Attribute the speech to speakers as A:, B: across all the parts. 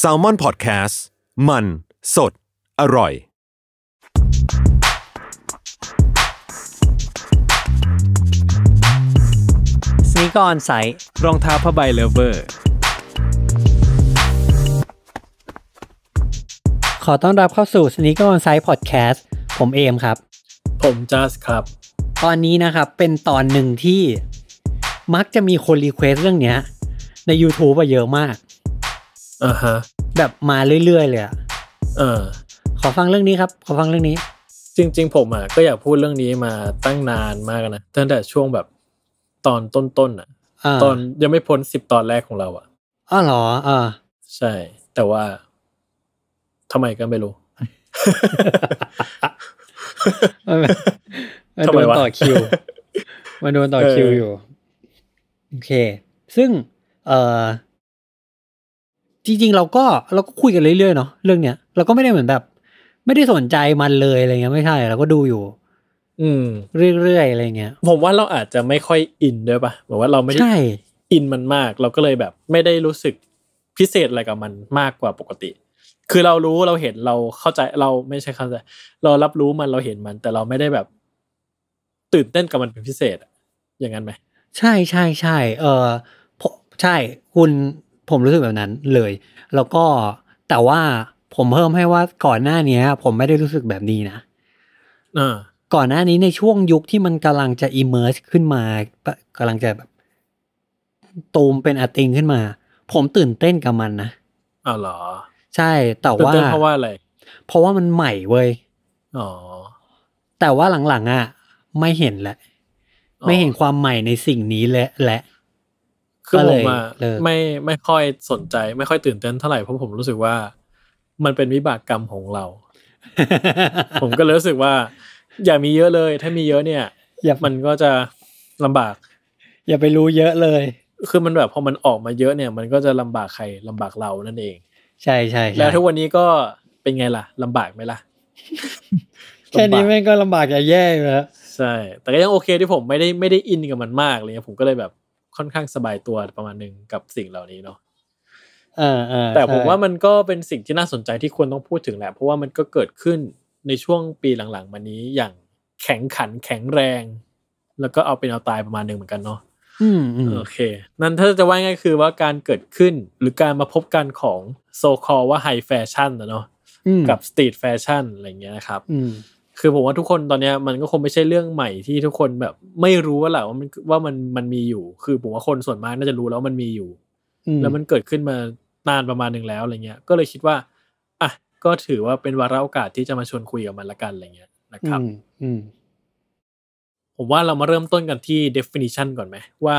A: s a l ม o n PODCAST มัน สด อร่อยส
B: นีกออนไซต์รองเท้าผ้าใบเลเวอร์ ขอต้อนรับเข้าสู่สนีกออนไซต์พอดแคสต์ผมเอมครับ ผมจัสครับ ตอนนี้นะครับเป็นตอนหนึ่งที่ มักจะมีคนรีเควสเรื่องเนี้ย ใน YouTube อะเยอะมาก
A: อ่าฮะแบบมาเรื่อย ๆ เลยอะเออขอฟังเรื่องนี้ครับ ขอฟังเรื่องนี้ จริง ๆ ผมอ่ะก็อยากพูดเรื่องนี้มาตั้งนานมากนะตั้งแต่ช่วงแบบตอนต้นๆอ่ะตอนยังไม่พ้นสิบตอนแรกของเราอ่ะอ้าวเหรออ่าใช่ แต่ว่าทำไมก็ไม่รู้มันโดนต่อคิวมันโดนต่อคิวอยู่
B: โอเค ซึ่ง เอ่อจริงๆเราก็เราก็คุยกันเรื่อยๆเนาะเรื่องเนี้ยเราก็ไม่ได้เหมือนแบบ ไม่ได้สนใจมันเลยอะไรเงี้ยไม่ใช่เราก็ดูอยู่ อืม เรื่อยๆอะไรเงี้ย
A: ผมว่าเราอาจจะไม่ค่อยอินด้วยปะแบบว่าเราไม่ได้อินมันมาก เราก็เลยแบบ ไม่ได้รู้สึกพิเศษอะไรกับมันมากกว่าปกติ คือเรารู้เราเห็นเราเข้าใจเราไม่ใช่เข้าใจเรารับรู้มันเราเห็นมัน แต่เราไม่ได้แบบ ตื่นเต้นกับมันเป็นพิเศษอย่างนั้นไหม
B: ใช่ใช่ใช่เออใช่คุณผมรู้สึกแบบนั้น เลย แล้วก็แต่ว่า ผมเพิ่มให้ว่า ก่อนหน้านี้ผมไม่ได้รู้สึกแบบนี้นะก่อนหน้านี้ในช่วงยุคที่มันกำลังจะอิมเมอร์ชขึ้นมากำลังจะแบบตูมเป็นอาติงขึ้นมา ผมตื่นเต้นกับมันนะอ๋อเหรอใช่แต่ว่าเพราะว่าอะไรเพราะว่ามันใหม่เว้ย อ๋อแต่ว่าหลังๆอ่ะไม่เห็นแหละ ไม่เห็นความใหม่ในสิ่งนี้และและคือผมอะไม
A: ่ไม่ค่อยสนใจ ไม่ค่อยตื่นเต้นเท่าไหร่เพราะผมรู้สึกว่า มันเป็นวิบากกรรมของเรา ผมก็รู้สึกว่า อย่ามีเยอะเลย ถ้ามีเยอะเนี่ย อย่ามันก็จะลำบาก อย่าไปรู้เยอะเลย คือมันแบบพอมันออกมาเยอะเนี่ย มันก็จะลำบากใครลำบากเรานั่นเอง ใช่ใช่แล้วทุกวันนี้ก็เป็นไงล่ะ ลำบากไหมล่ะแค่นี้แม่งก็ลำบากอย่าแย่เลยใช่แต่ก็ยังโอเคที่ผมไม่ได้ไม่ได้อินกับมันมากเลยผมก็เลยแบบค่อนข้างสบายตัวประมาณหนึ่งกับสิ่งเหล่านี้เนาะแต่ผมว่ามันก็เป็นสิ่งที่น่าสนใจที่ควรต้องพูดถึงแหละ เพราะว่ามันก็เกิดขึ้นในช่วงปีหลังๆมานี้อย่างแข็งขันแข็งแรง แล้วก็เอาเป็นเอาตายประมาณหนึ่งเหมือนกันเนาะโอเค นั่นถ้าจะว่าง่ายคือว่าการเกิดขึ้นหรือการมาพบกันของโซคอว่าไฮแฟชั่นนะเนาะกับสตรีทแฟชั่นอะไรเงี้ยนะครับคือผมว่าทุกคนตอนนี้มันก็คงไม่ใช่เรื่องใหม่ที่ทุกคนแบบไม่รู้ว่าแหละว่ามันว่ามันมันมีอยู่ คือผมว่าคนส่วนมากน่าจะรู้แล้วมันมีอยู่แล้วมันเกิดขึ้นมานานประมาณหนึ่งแล้วอะไรเงี้ยก็เลยคิดว่าอ่ะก็ถือว่าเป็นวาระโอกาสที่จะมาชวนคุยกับมันละกันอะไรเงี้ยนะครับผมว่าเรามาเริ่มต้นกันที่ definition ก่อนไหมว่า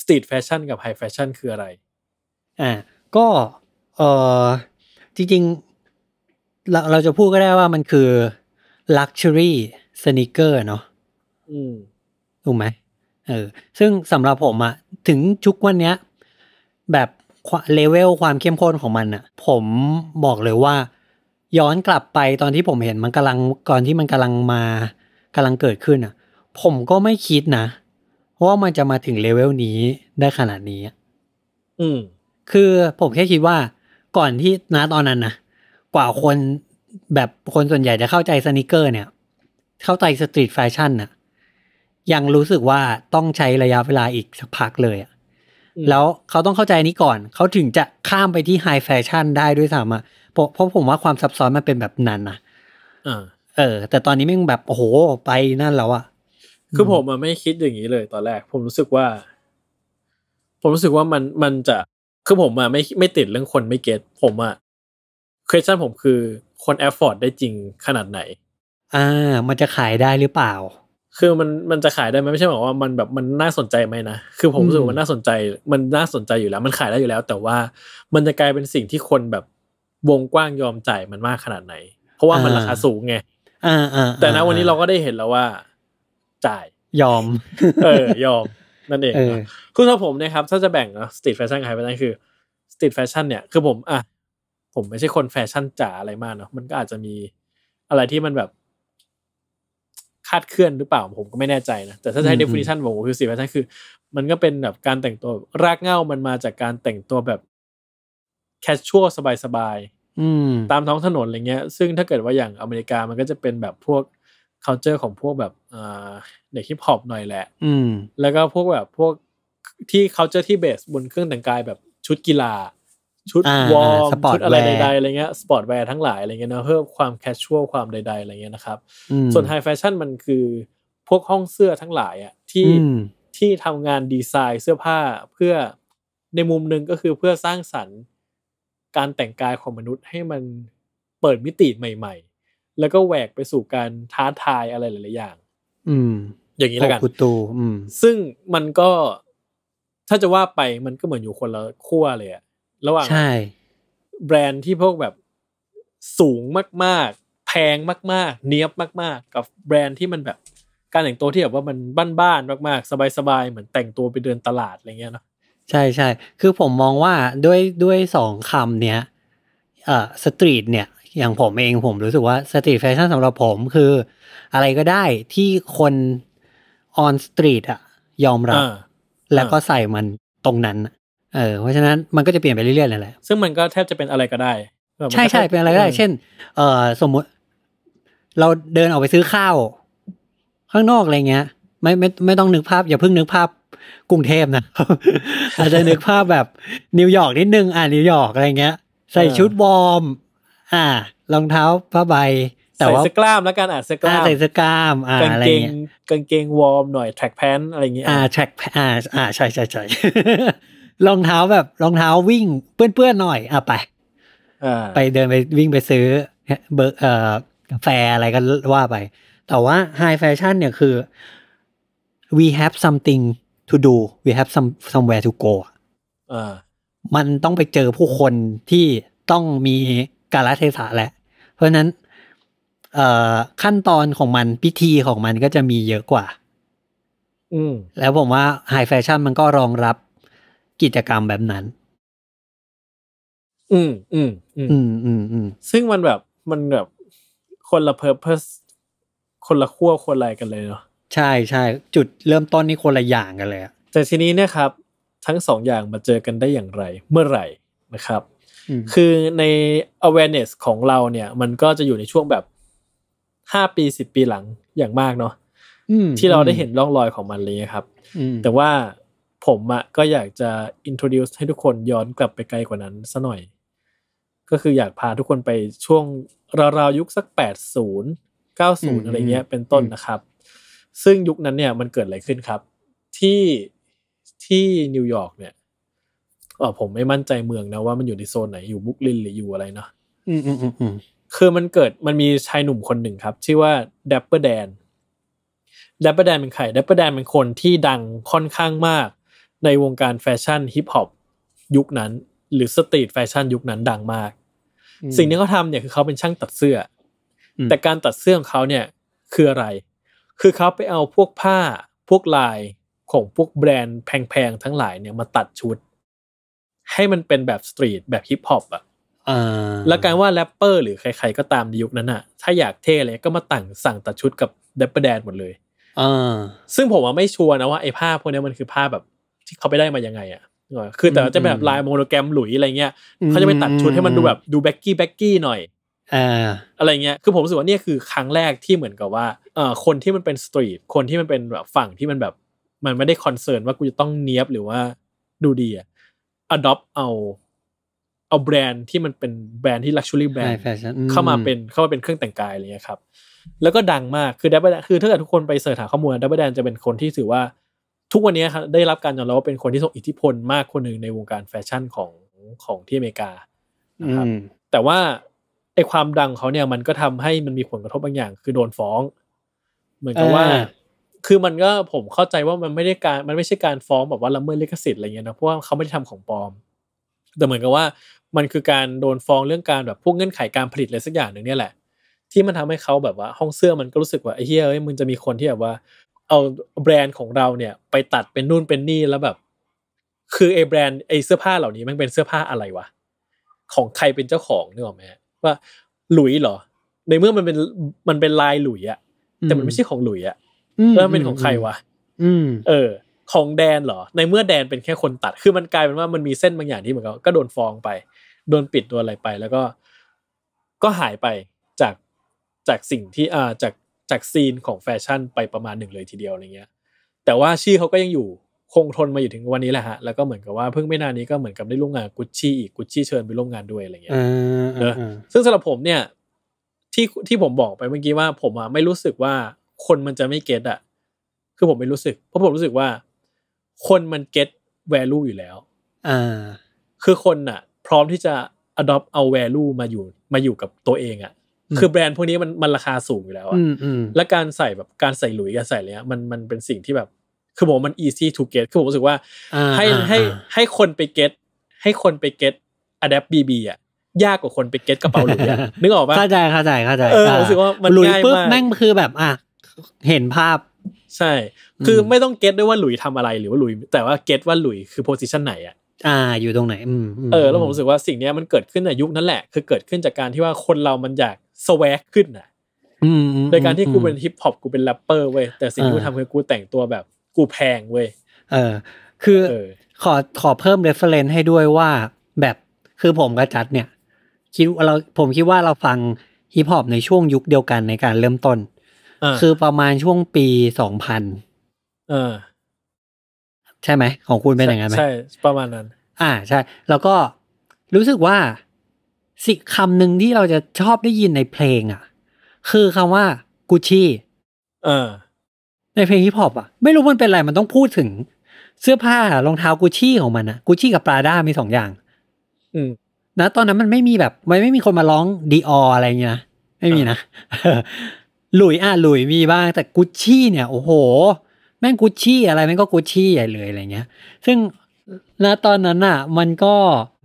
A: street fashion กับ high fashion คืออะไร
B: อ่าก็เออจริงๆเราเราจะพูดก็ได้ว่ามันคือลักชัวรี่สเนคเกอร์เนาะอืมถูกไหมเออซึ่งสำหรับผมอะถึงชุกวันเนี้ย แบบเลเวลความเข้มข้นของมันอะผมบอกเลยว่า ย้อนกลับไปตอนที่ผมเห็นมันกำลัง ก่อนที่มันกำลังมากำลังเกิดขึ้นอะผมก็ไม่คิดนะว่ามันจะมาถึงเลเวลนี้ได้ขนาดนี้ อืมคือผมแค่คิดว่า ก่อนที่นะตอนนั้นนะกว่าคนแบบคนส่วนใหญ่จะเข้าใจสนิเกอร์ เนี่ย เข้าใจสตรีทแฟชั่นน่ะยังรู้สึกว่าต้องใช้ระยะเวลาอีกสักพักเลยอะแล้วเขาต้องเข้าใจนี้ก่อน เขาถึงจะข้ามไปที่ไฮแฟชั่นได้ด้วยซ้ำอะเพราะผมว่าความซับซ้อนมันเป็นแบบนั้นนะเออ แต่ตอนนี้มันแบบโอ้โหไปนั่นแล้วอะ
A: คือผมอะไม่คิดอย่างนี้เลยตอนแรก ผมรู้สึกว่า ผมรู้สึกว่ามันมันจะ คือผมอะไม่ไม่ติดเรื่องคนไม่เก็ตผมอะเควสชันผมคือ คนแอฟฟอร์ดได้จริงขนาดไหน อ่ามันจะขายได้หรือเปล่า คือมันมันจะขายได้ไหมไม่ใช่หมายว่ามันแบบมันน่าสนใจไหมนะ คือผมรู้สึกมันน่าสนใจมันน่าสนใจอยู่แล้ว มันขายได้อยู่แล้ว แต่ว่ามันจะกลายเป็นสิ่งที่คนแบบวงกว้างยอมจ่ายมันมากขนาดไหน เพราะว่ามันราคาสูงไง
B: อ่าอ่าแต่นะวันนี้
A: เราก็ได้เห็นแล้วว่า จ่าย
B: ยอมเออ
A: ยอมนั่นเองคือถ้าผมนะครับถ้าจะแบ่งนะสตรีทแฟชั่นขายไปนั่นคือสตรีทแฟชั่นเนี่ย คือผมอ่ะผมไม่ใช่คนแฟชั่นจ๋าอะไรมากเนาะ มันก็อาจจะมีอะไรที่มันแบบ คาดเคลื่อนหรือเปล่าผมก็ไม่แน่ใจนะ แต่ถ้าใช้ definition ของ inclusive f a คือ มันก็เป็นแบบการแต่งตัว รากเงามันมาจากการแต่งตัวแบบ แคชช a l สบายๆตามท้องถนนอะไรเงี้ย ซึ่งถ้าเกิดว่าอย่างอเมริกามันก็จะเป็นแบบพวก culture ของพวกแบบเด็กฮิปฮอปหน่อยแหละแล้วก็พวกแบบพวกที่ culture ที่เบสบนเครื่องแต่งกายแบบชุดกีฬาชุดวอร์มชุดอะไรใดๆอะไรเงี้ยสปอร์ตแวร์ทั้งหลายอะไรเงี้ยนะเพื่อความแคชชวลความใดๆ อะไรเงี้ยนะครับ ส่วนไฮแฟชั่น มันคือพวกห้องเสื้อทั้งหลายอ่ะที่ที่ทำงานดีไซน์เสื้อผ้าเพื่อในมุมหนึ่งก็คือเพื่อสร้างสรรค์ การแต่งกายของมนุษย์ให้มันเปิดมิติใหม่ๆ แล้วก็แหวกไปสู่การท้าทายอะไรหลายๆอย่าง
B: อืมอย่างนี้แล้วกันตูอืม
A: ซึ่งมันก็ ถ้าจะว่าไปมันก็เหมือนอยู่คนละขั้วเลยอะระหว่างใช่แบรนด์ที่พวกแบบสูงมากๆ แพงมากๆ เนี้ยบมากๆ กับแบรนด์ที่มันแบบ การแต่งตัวที่แบบว่ามันบ้านๆมากๆ สบายๆ เหมือนแต่งตัวไปเดินตลาด อะไรเงี้ยเนาะ
B: ใช่ใช่คือผมมองว่าด้วยด้วยสองคำเนี้ยเอ่อสตรีทเนี่ย อย่างผมเองผมรู้สึกว่าสตรีทแฟชั่นสำหรับผมคืออะไรก็ได้ที่คนออนสตรีทอะยอมรับ แล้วก็ใส่มันตรงนั้นเออเพราะฉะนั้นมันก็จะเปลี่ยนไปเรื่อยๆนั่
A: นแหละซึ่งมันก็แทบจะเป็นอะไรก็ได้ ใช่ใช่เป็นอะไรก็ได้ เช่
B: นเออสมมุติเราเดินออกไปซื้อข้าว ข้างนอกอะไรเงี้ยไม่ไม่ไม่ต้องนึกภาพอย่าเพิ่งนึกภาพกรุงเทพนะอาจจะนึกภาพแบบนิวยอร์กนิดนึงอ่านิวยอร์กอะไรเงี้ยใส่ชุดวอร์มอ่ารองเท้าผ้าใบ แต่ว่าใส่สก
A: ล้ามแล้วกันอ่ะสกล้ามใส่ส
B: กล้าม อ่ากางเกง
A: กางเกงวอร์มหน่อยแทร็กแพนอะไรเงี้ยอ่าแทร็กอ่าอ่า ใช่ใช่ใช่
B: รองเท้าแบบรองเท้าวิ่งเปื้อนๆหน่อยอ่ะไปไปเดินไปวิ่งไปซื้อเบอร์เอ่อกาแฟอะไรก็ว่าไป แต่ว่าไฮแฟชั่นเนี่ยคือ we have something to do we have some somewhere to go มันต้องไปเจอผู้คนที่ต้องมีกาลเทศะแหละ เพราะนั้นขั้นตอนของมันพิธีของมันก็จะมีเยอะกว่า อืแล้วผมว่าไฮแฟชั่นมันก็รองรับกิจกรรมแบบนั้น
A: อืม อืม อืมอืมอืมซึ่งมันแบบ มันแบบ คนละเพอร์เพสคนละขั้ว คนอะไรกันเลยเนาะ ใช่ใช่ จุดเริ่มต้นนี่คนละอย่างกันเลย แต่ทีนี้เนี่ยครับ ทั้งสองอย่างมาเจอกันได้อย่างไร เมื่อไหร่นะครับคือใน awareness ของเราเนี่ย มันก็จะอยู่ในช่วงแบบห้าปีสิบปีหลัง อย่างมากเนาะที่เราได้เห็นร่องรอยของมันเลยครับ แต่ว่าผมอะก็อยากจะ introduce ให้ทุกคนย้อนกลับไปไกลกว่านั้นซะหน่อย ก็คืออยากพาทุกคนไปช่วง ราวๆ ยุคสัก 80 90 อะไรเงี้ยเป็นต้นนะครับ ซึ่งยุคนั้นเนี่ยมันเกิดอะไรขึ้นครับ ที่ที่นิวยอร์กเนี่ยอ๋อผมไม่มั่นใจเมืองนะว่ามันอยู่ในโซนไหน อยู่บุคลินหรืออยู่อะไรเนาะอืมอืมอืมอืมคือมันเกิดมันมีชายหนุ่มคนหนึ่งครับ ชื่อว่าดปบเบร์แดนดปบเบร์แดนเป็นใครดปบเบร์แดนเป็นคนที่ดังค่อนข้างมากในวงการแฟชั่นฮิปฮอปยุคนั้นหรือสตรีทแฟชั่นยุคนั้นดังมาก สิ่งที่เขาทำเนี่ยคือเขาเป็นช่างตัดเสื้อ แต่การตัดเสื้อของเขาเนี่ยคืออะไร คือเขาไปเอาพวกผ้าพวกลายของพวกแบรนด์แพงๆ ทั้งหลายเนี่ย มาตัดชุด ให้มันเป็นแบบสตรีทแบบฮิปฮอปอ่ะและการว่าแรปเปอร์หรือใครๆก็ตามในยุคนั้นอ่ะ ถ้าอยากเท่เลยก็มาตั้งสั่งตัดชุดกับแรปเปอร์แดนหมดเลยอซึ่งผมว่าไม่ชัวร์นะว่าไอ้ผ้าพวกนี้มันคือผ้าแบบเขาไปได้มายังไงอ่ะ คือ แต่จะแบบลายโมโนแกรมหลุยอะไรเงี้ย เขาจะไปตัดชุดให้มันดูแบบดูแบ็กกี้แบ็กกี้หน่อยอะไรเงี้ย คือผมรู้สึกว่านี่คือครั้งแรกที่เหมือนกับว่าเอ่อคนที่มันเป็นสตรีท คนที่มันเป็นแบบฝั่งที่มันแบบ มันไม่ได้คอนเซิร์นว่ากูจะต้องเนี้ยบหรือว่าดูดีอ่ะอดอปเอา เอาแบรนด์ที่มันเป็นแบรนด์ที่ลักชัวรี่แบรนด์เข้ามาเป็นเข้ามาเป็นเครื่องแต่งกายอะไรเงี้ยครับ แล้วก็ดังมาก คือดับเบิลคือ ถ้าเกิดทุกคนไปเสิร์ชหาข้อมูลดับเบิลแดนจะเป็นคนที่ถือว่าทุกวันนี้ครับได้รับการยอมรับว่าเป็นคนที่ทรงอิทธิพลมากคนหนึ่งในวงการแฟชั่นของของที่อเมริกานะครับแต่ว่าไอความดังเขาเนี่ยมันก็ทำให้มันมีผลกระทบบางอย่างคือโดนฟ้อง เหมือนกับว่า คือมันก็ผมเข้าใจว่ามันไม่ได้การมันไม่ใช่การฟ้องแบบว่าละเมิดลิขสิทธิ์อะไรเงี้ยนะเพราะว่าเขาไม่ได้ทำของปลอม แต่เหมือนกับว่า มันคือการโดนฟ้องเรื่องการแบบพวกเงื่อนไขการผลิตอะไรสักอย่างหนึ่งเนี่ยแหละ ที่มันทำให้เขาแบบว่าห้องเสื้อมันก็รู้สึกว่าไอ้เฮียเอ้ยมึงจะมีคนที่แบบว่าเอาแบรนด์ของเราเนี่ย ไปตัดเป็นนู่นเป็นนี่แล้วแบบ คือไอ้แบรนด์ไอ้เสื้อผ้าเหล่านี้มันเป็นเสื้อผ้าอะไรวะของใครเป็นเจ้าของนึกออกไหมว่าหลุยเหรอ ในเมื่อมันเป็นมันเป็นลายหลุยอะแต่มันไม่ใช่ของหลุยอะแล้วมันเป็นของใครวะเออ ของแดนเหรอในเมื่อแดนเป็นแค่คนตัดคือมันกลายเป็นว่ามันมีเส้นบางอย่างที่เหมือนกับก็โดนฟองไป โดนปิดตัวอะไรไปแล้วก็ก็หายไปจากจากสิ่งที่อ่าจากจากซีนของแฟชั่นไปประมาณหนึ่งเลยทีเดียวอะไรเงี้ย แต่ว่าชื่อเขาก็ยังอยู่คงทนมาอยู่ถึงวันนี้แหละฮะ แล้วก็เหมือนกับว่าเพิ่งไม่นานนี้ก็เหมือนกับได้ร่วมงานกุชชี่อีกกุชชี่เชิญไปร่วมงานด้วยอะไรเงี้ย เออ ซึ่งสำหรับผมเนี่ย ที่ที่ผมบอกไปเมื่อกี้ว่าผมอ่ะไม่รู้สึกว่าคนมันจะไม่เก็ตอ่ะ คือผมไม่รู้สึก เพราะผมรู้สึกว่า คนมันเก็ตแวลูอยู่แล้ว อ่า คือคนอ่ะ พร้อมที่จะ adopt เอาแวลูมาอยู่มาอยู่กับตัวเองอ่ะคือแบรนด์พวกนี้มันมันราคาสูงอยู่แล้วอะและการใส่แบบการใส่หลุยการใส่อะไรเงี้ยมันมันเป็นสิ่งที่แบบ คือผมมัน easy to get คือผมรู้สึกว่าให้ให้ให้คนไปเก็ตให้คนไปเก็ต adapt bb อ่ะ ยากกว่าคนไปเก็ตกระเป๋าหลุย
B: นึกออกปะเข้าใจเข้าใจเข้าใจ เออรู้สึกว่ามันหลุยปุ๊บแม่งคือแบบอ่ะ
A: เห็นภาพ ใช่ คือไม่ต้องเก็ตด้วยว่าหลุยทำอะไร หรือว่าหลุยแต่ว่าเก็ตว่าหลุยคือโพสิชันไหนอ่ะอ่า อยู่ตรงไหนอืมเออแล้วผมรู้สึกว่าสิ่งนี้มันเกิดขึ้นในยุคนั้นแหละ คือเกิดขึ้นจากการที่ว่าคนเรามันอยากสวกขึ้นอ่ะโดยการที่กูเป็นฮิปฮอปกูเป็นแรปเปอร์เว้ยแต่สิ่งที่กูทำคือกูแต่งตัวแบบ กูแพงเว้ย
B: เออคือขอขอเพิ่มเรฟเฟรนซ์ให้ด้วยว่าแบบคือผมกับจัด เนี่ยคิดเราผมคิดว่าเราฟังฮิปฮอปในช่วงยุคเดียวกันในการเริ่มต้นคือประมาณช่วงปีสองพันเออใช่ไหมของคุณเป็นอย่างนั้นไหมใช่ ประมาณนั้น อ่าใช่ แล้วก็รู้สึกว่าสิคํหนึ่งที่เราจะชอบได้ยินในเพลงอ่ะ คือคำว่ากุชี่เออ ในเพลงฮิปฮอปอ่ะ ไม่รู้มันเป็นอะไรมันต้องพูดถึง เสื้อผ้ารองเท้ากุชี่ของมันนะกุชี่กับปลาด้ามีสองอย่าง อืมนะตอนนั้นมันไม่มีแบบมันไม่มีคนมาร้องดีออะไรเงี้ยนะไม่มีนะ หลุยอ่ะหลุยมีบ้าง แต่กุชชี่เนี่ยโอ้โห แม่งกุชชี่อะไรแม่งก็กุชชี่ใหญ่เลยอะไรเงี้ย ซึ่งนะตอนนั้นอ่ะ มันก็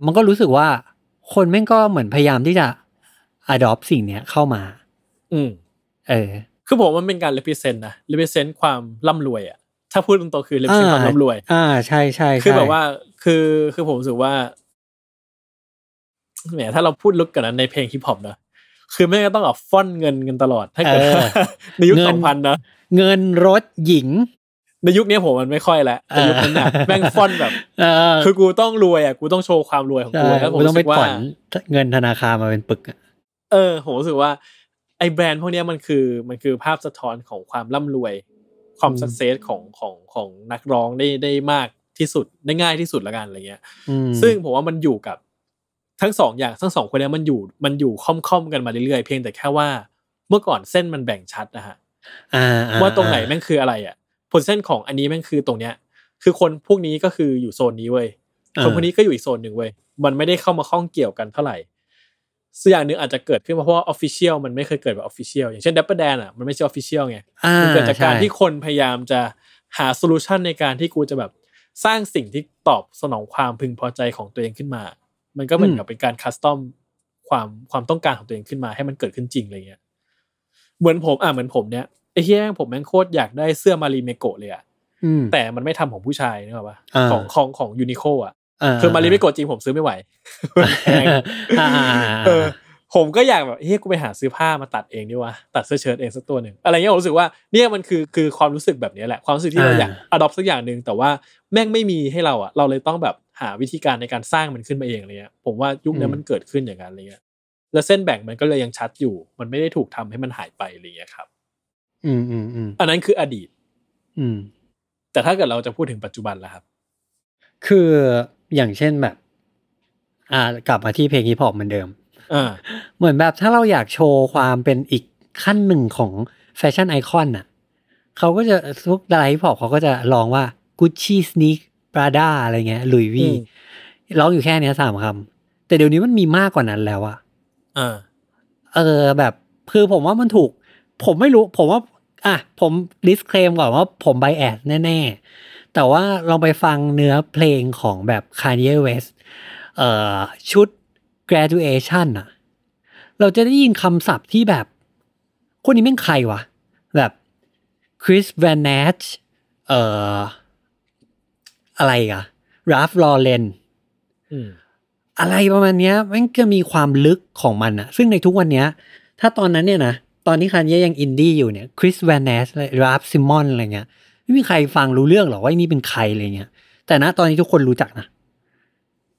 B: มันก็รู้สึกว่าคนแม่งก็เหมือนพยายามที่จะ adopt สิ่งเนี้ยเข้ามา อืม เอ
A: อ คือผมมันเป็นการ represent นะ represent ความร่ำรวยอะ ถ้าพูดตรงๆคือ represent ความร่ำรวย
B: อ่า ใช่ใช่ คือแบบว่า
A: คือ คือผมรู้สึกว่า แหมถ้าเราพูดลึกกันนันในเพลงฮิปฮอปเนอะ คือแม่งก็ต้องออกฟ่อนเงินกันตลอดถ้าเกิดในยุคสองพันนะ เงินรถหญิงในยุคนี้ผมมันไม่ค่อยแล้วในยุคนั้นแม่งฟอนแบบคือกูต้องรวยอ่ะ กูต้องโชว์ความรวยของกูแล้วผมรู้สึกว่า
B: เงินธนาคารมาเป็นปึก
A: เออผมรู้สึกว่าไอ้แบรนด์พวกนี้มันคือมันคือภาพสะท้อนของความร่ำรวยความสักเซสของของของนักร้องได้ได้มากที่สุดได้ง่ายที่สุดละกันอะไรเงี้ยซึ่งผมว่ามันอยู่กับทั้งสองอย่างทั้งสองคนนี้มันอยู่มันอยู่ค่อมๆกันมาเรื่อยๆเพียงแต่แค่ว่า เมื่อก่อนเส้นมันแบ่งชัดนะฮะว่าตรงไหนแม่งคืออะไรอ่ะผลเส้นของอันนี้แม่งคือตรงเนี้ยคือคนพวกนี้ก็คืออยู่โซนนี้เว้ยคนพวกนี้ก็อยู่อีกโซนหนึ่งเว้ยมันไม่ได้เข้ามาข้องเกี่ยวกันเท่าไหร่สื่งอย่างหนึ่งอาจจะเกิดขึ้นเพราะว่าออฟฟิเชียลมันไม่เคยเกิดแบบออฟฟิเชียลอย่างเช่นดับเบิลแดนอ่ะมันไม่ใช่ออฟฟิเชียลไงมันเกิดจากการที่คนพยายามจะหาโซลูชันในการที่กูจะแบบสร้างสิ่งที่ตอบสนองความพึงพอใจของตัวเองขึ้นมามันก็เหมือนกับเป็นการคัสตอมความความต้องการของตัวเองขึ้นมา ให้มันเกิดขึ้นจริงอะไรเงี้ยเหมือนผมอ่ะเหมือนผมเนี้ยไอ้เฮี้ยผมแม่งโคตรอยากได้เสื้อมารีเมโกะเลยอะแต่มันไม่ทำของผู้ชายนึกออกปะของของของยูนิโคอ่ะ คือมารีเมโกะจริงผมซื้อไม่ไหวผมก็อยากแบบเฮ้ยกูไปหาซื้อผ้ามาตัดเองดีวะตัดเสื้อเชิ้ตเองสักตัวหนึ่งอะไรเงี้ยผมรู้สึกว่าเนี่ยมันคือคือความรู้สึกแบบนี้แหละความรู้สึกที่เราอยากอดอปสักอย่างหนึ่งแต่ว่าแม่งไม่มีให้เราอ่ะ เราเลยต้องแบบหาวิธีการในการสร้างมันขึ้นมาเองเลยผมว่ายุคนี้มันเกิดขึ้นอย่างนั้นเลยแล้วเส้นแบ่งมันก็เลยยังชัดอยู่ มันไม่ได้ถูกทำให้มันหายไปอะไรเงี้ยครับอืมอืมอืมอันนั้นคืออดีต อืม แต่ถ้าเกิดเราจะพูดถึงปัจจุบันแล้วครับ
B: คืออย่างเช่นแบบ อ่า กลับมาที่เพลงฮิปฮอปเหมือนเดิมอ่าเหมือนแบบถ้าเราอยากโชว์ความเป็นอีกขั้นหนึ่งของแฟชั่นไอคอนน่ะเขาก็จะทุกดาราฮิปฮอปเขาก็จะลองว่าก u ช c ี่สเนคปราด้าอะไรเงี้ยลุยวีร้องอยู่แค่เนี้ยสามคำแต่เดี๋ยวนี้มันมีมากกว่านั้นแล้วอะเออแบบคือผมว่ามันถูก ผมไม่รู้ ผมว่าอ่ะ ผมดิสเคลมก่อนว่าผมไบแอดแน่ๆแต่ว่าลองไปฟังเนื้อเพลงของแบบ Kanye West เอ่อ ชุด graduation อะเราจะได้ยินคำศัพท์ที่แบบคนนี้แม่งใครวะแบบ Chris Van n a c h เอ่อ อะไรอะราฟลอเรนอะไรประมาณเนี้ยมันก็มีความลึกของมันอะซึ่งในทุกวันเนี้ย ถ้าตอนนั้นเนี่ยนะตอนที่คันเย่ยังอินดี้อยู่เนี่ยคริสแวนเนสรับซิมอนอะไรเงี้ยไม่มีใครฟังรู้เรื่องหรอว่านี่เป็นใครอะไรเงี้ยแต่นะตอนนี้ทุกคนรู้จักนะ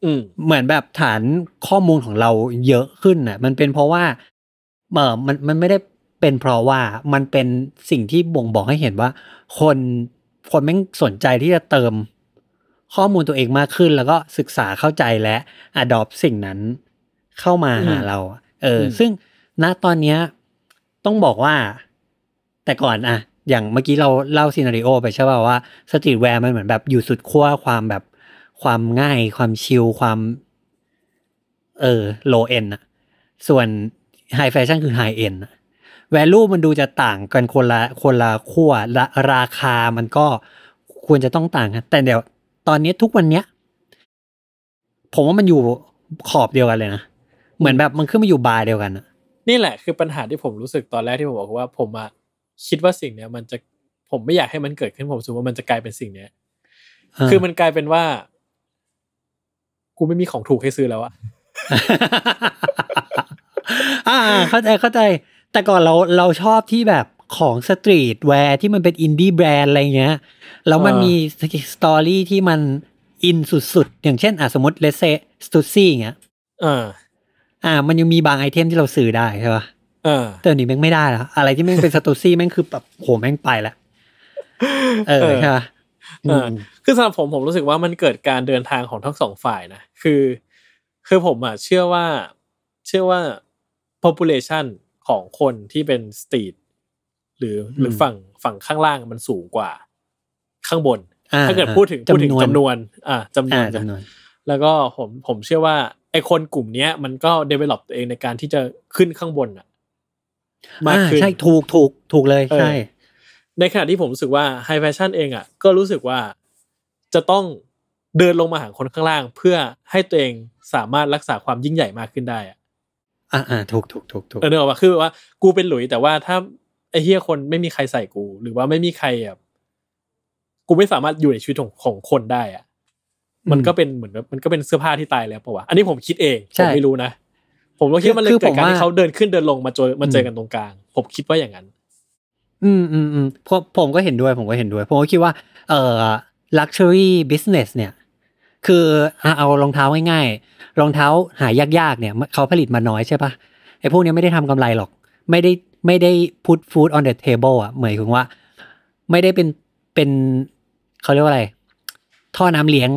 B: อืมเหมือนแบบฐานข้อมูลของเราเยอะขึ้นนะ่ะมันเป็นเพราะว่าเออมันมันไม่ได้เป็นเพราะว่ามันเป็นสิ่งที่บ่งบอกให้เห็นว่า คนคนแม่งสนใจที่จะเติมข้อมูลตัวเองมากขึ้น แล้วก็ศึกษาเข้าใจและอดอปสิ่งนั้นเข้ามาหาเรา เออซึ่งณตอนเนี้ยต้องบอกว่า แต่ก่อนอะอย่างเมื่อกี้เราเล่าซีนารีโอไปใช่ป่าว่าสตรีทแวร์มันเหมือนแบบอยู่สุดขั้วความแบบความง่ายความชิลความเออโลเอ็นอะส่วนไฮแฟชั่นคือไฮเอ็นแวลูมันดูจะต่างกันคนละคนละขั้วละราคามันก็ควรจะต้องต่างกันแต่เดี๋ยวตอนนี้ทุกวันเนี้ยผมว่ามันอยู่ขอบเดียวกันเลยนะ เหมือนแบบมันขึ้นมาอยู่บาร์เดียวกันอะ
A: นี่แหละคือปัญหาที่ผมรู้สึกตอนแรกที่ผมบอกว่าผมอะคิดว่าสิ่งเนี้ยมันจะผมไม่อยากให้มันเกิดขึ้นผมสูว่ามันจะกลายเป็นสิ่งเนี้ย คือมันกลายเป็นว่า กูไม่มีของถูกให้ซื้อแล้วอะ
B: อ่าเข้าใจเข้าใจ แต่ก่อนเราเราชอบที่แบบของสตรีทแวร์ที่มันเป็นอินดี้แบรนด์อะไรเงี้ยแล้วมันมีสตอรี่ที่มันอินสุดๆ อย่างเช่นอ่ะสมมติเลเซสตูซี่เงี้ยออ่ามันยังมีบางไอเทมที่เราซื้อได้ใช่ปะเออแต่นี้แม่งไม่ได้แล้วอะไรที่แม่งเป็นสตูซี่แม่งคือแบบโหแม่งไปละเออใช่ปะ่
A: คือสำหรับผมผมรู้สึกว่ามันเกิดการเดินทางของทั้งสองฝ่ายนะ คือ คือผมอ่ะเชื่อว่าเชื่อว่า population ของคนที่เป็นสตรีทหรือหรือฝั่งฝั่งข้างล่างมันสูงกว่า ข้างบน ถ้าเกิดพูดถึงพูดถึงจำนวนอ่าจำนวนจำนวนแล้วก็ผมผมเชื่อว่าไอคนกลุ่มเนี้ย มันก็ดเ v e l o p ตัวเองในการที่จะขึ้นข้างบนอ่ะมากขึ้นใช่ ถ
B: ูกถูก ถูกเลย ใช่
A: ในขณะที่ผมรู้สึกว่าไฮแฟชั่นเองอ่ะก็รู้สึกว่าจะต้องเดินลงมาหาคนข้างล่าง เพื่อให้ตัวเองสามารถรักษาความยิ่งใหญ่มากขึ้นได้อ่ะ
B: อ่าอ่าถูกถูกถูกถูกเออ
A: เนอะว่าคือว่ากูเป็นหลุย แต่ว่าถ้าไอเฮียคนไม่มีใครใส่กู หรือว่าไม่มีใครแบบกูไม่สามารถอยู่ในชีวิตของของคนได้อ่ะมันก็เป็นเหมือนแบบมันก็เป็นเสื้อผ้าที่ตายแล้วปะวะ อันนี้ผมคิดเองผมไม่รู้นะผมก็คิดว่ามันเลยเกิดการที่เขาเดินขึ้นเดินลงมาเจอมาเจอกันตรงกลางผมคิดว่าอย่างนั้น
B: อืมอืมอืมผมผมก็เห็นด้วยผมก็เห็นด้วยผมก็คิดว่า เอ่อ luxury business เนี่ย คือเอารองเท้าง่ายๆรองเท้า หายยากๆเนี่ยเขาผลิตมาน้อยใช่ปะไอ้พวกนี้ไม่ได้ทำกำไรหรอก ไม่ได้ไม่ได้ put food on the table อ่ะ เหมือนถึงว่า ไม่ได้เป็นเป็นเขาเรียกว่าอะไร ท่อน้ำเลี้ยง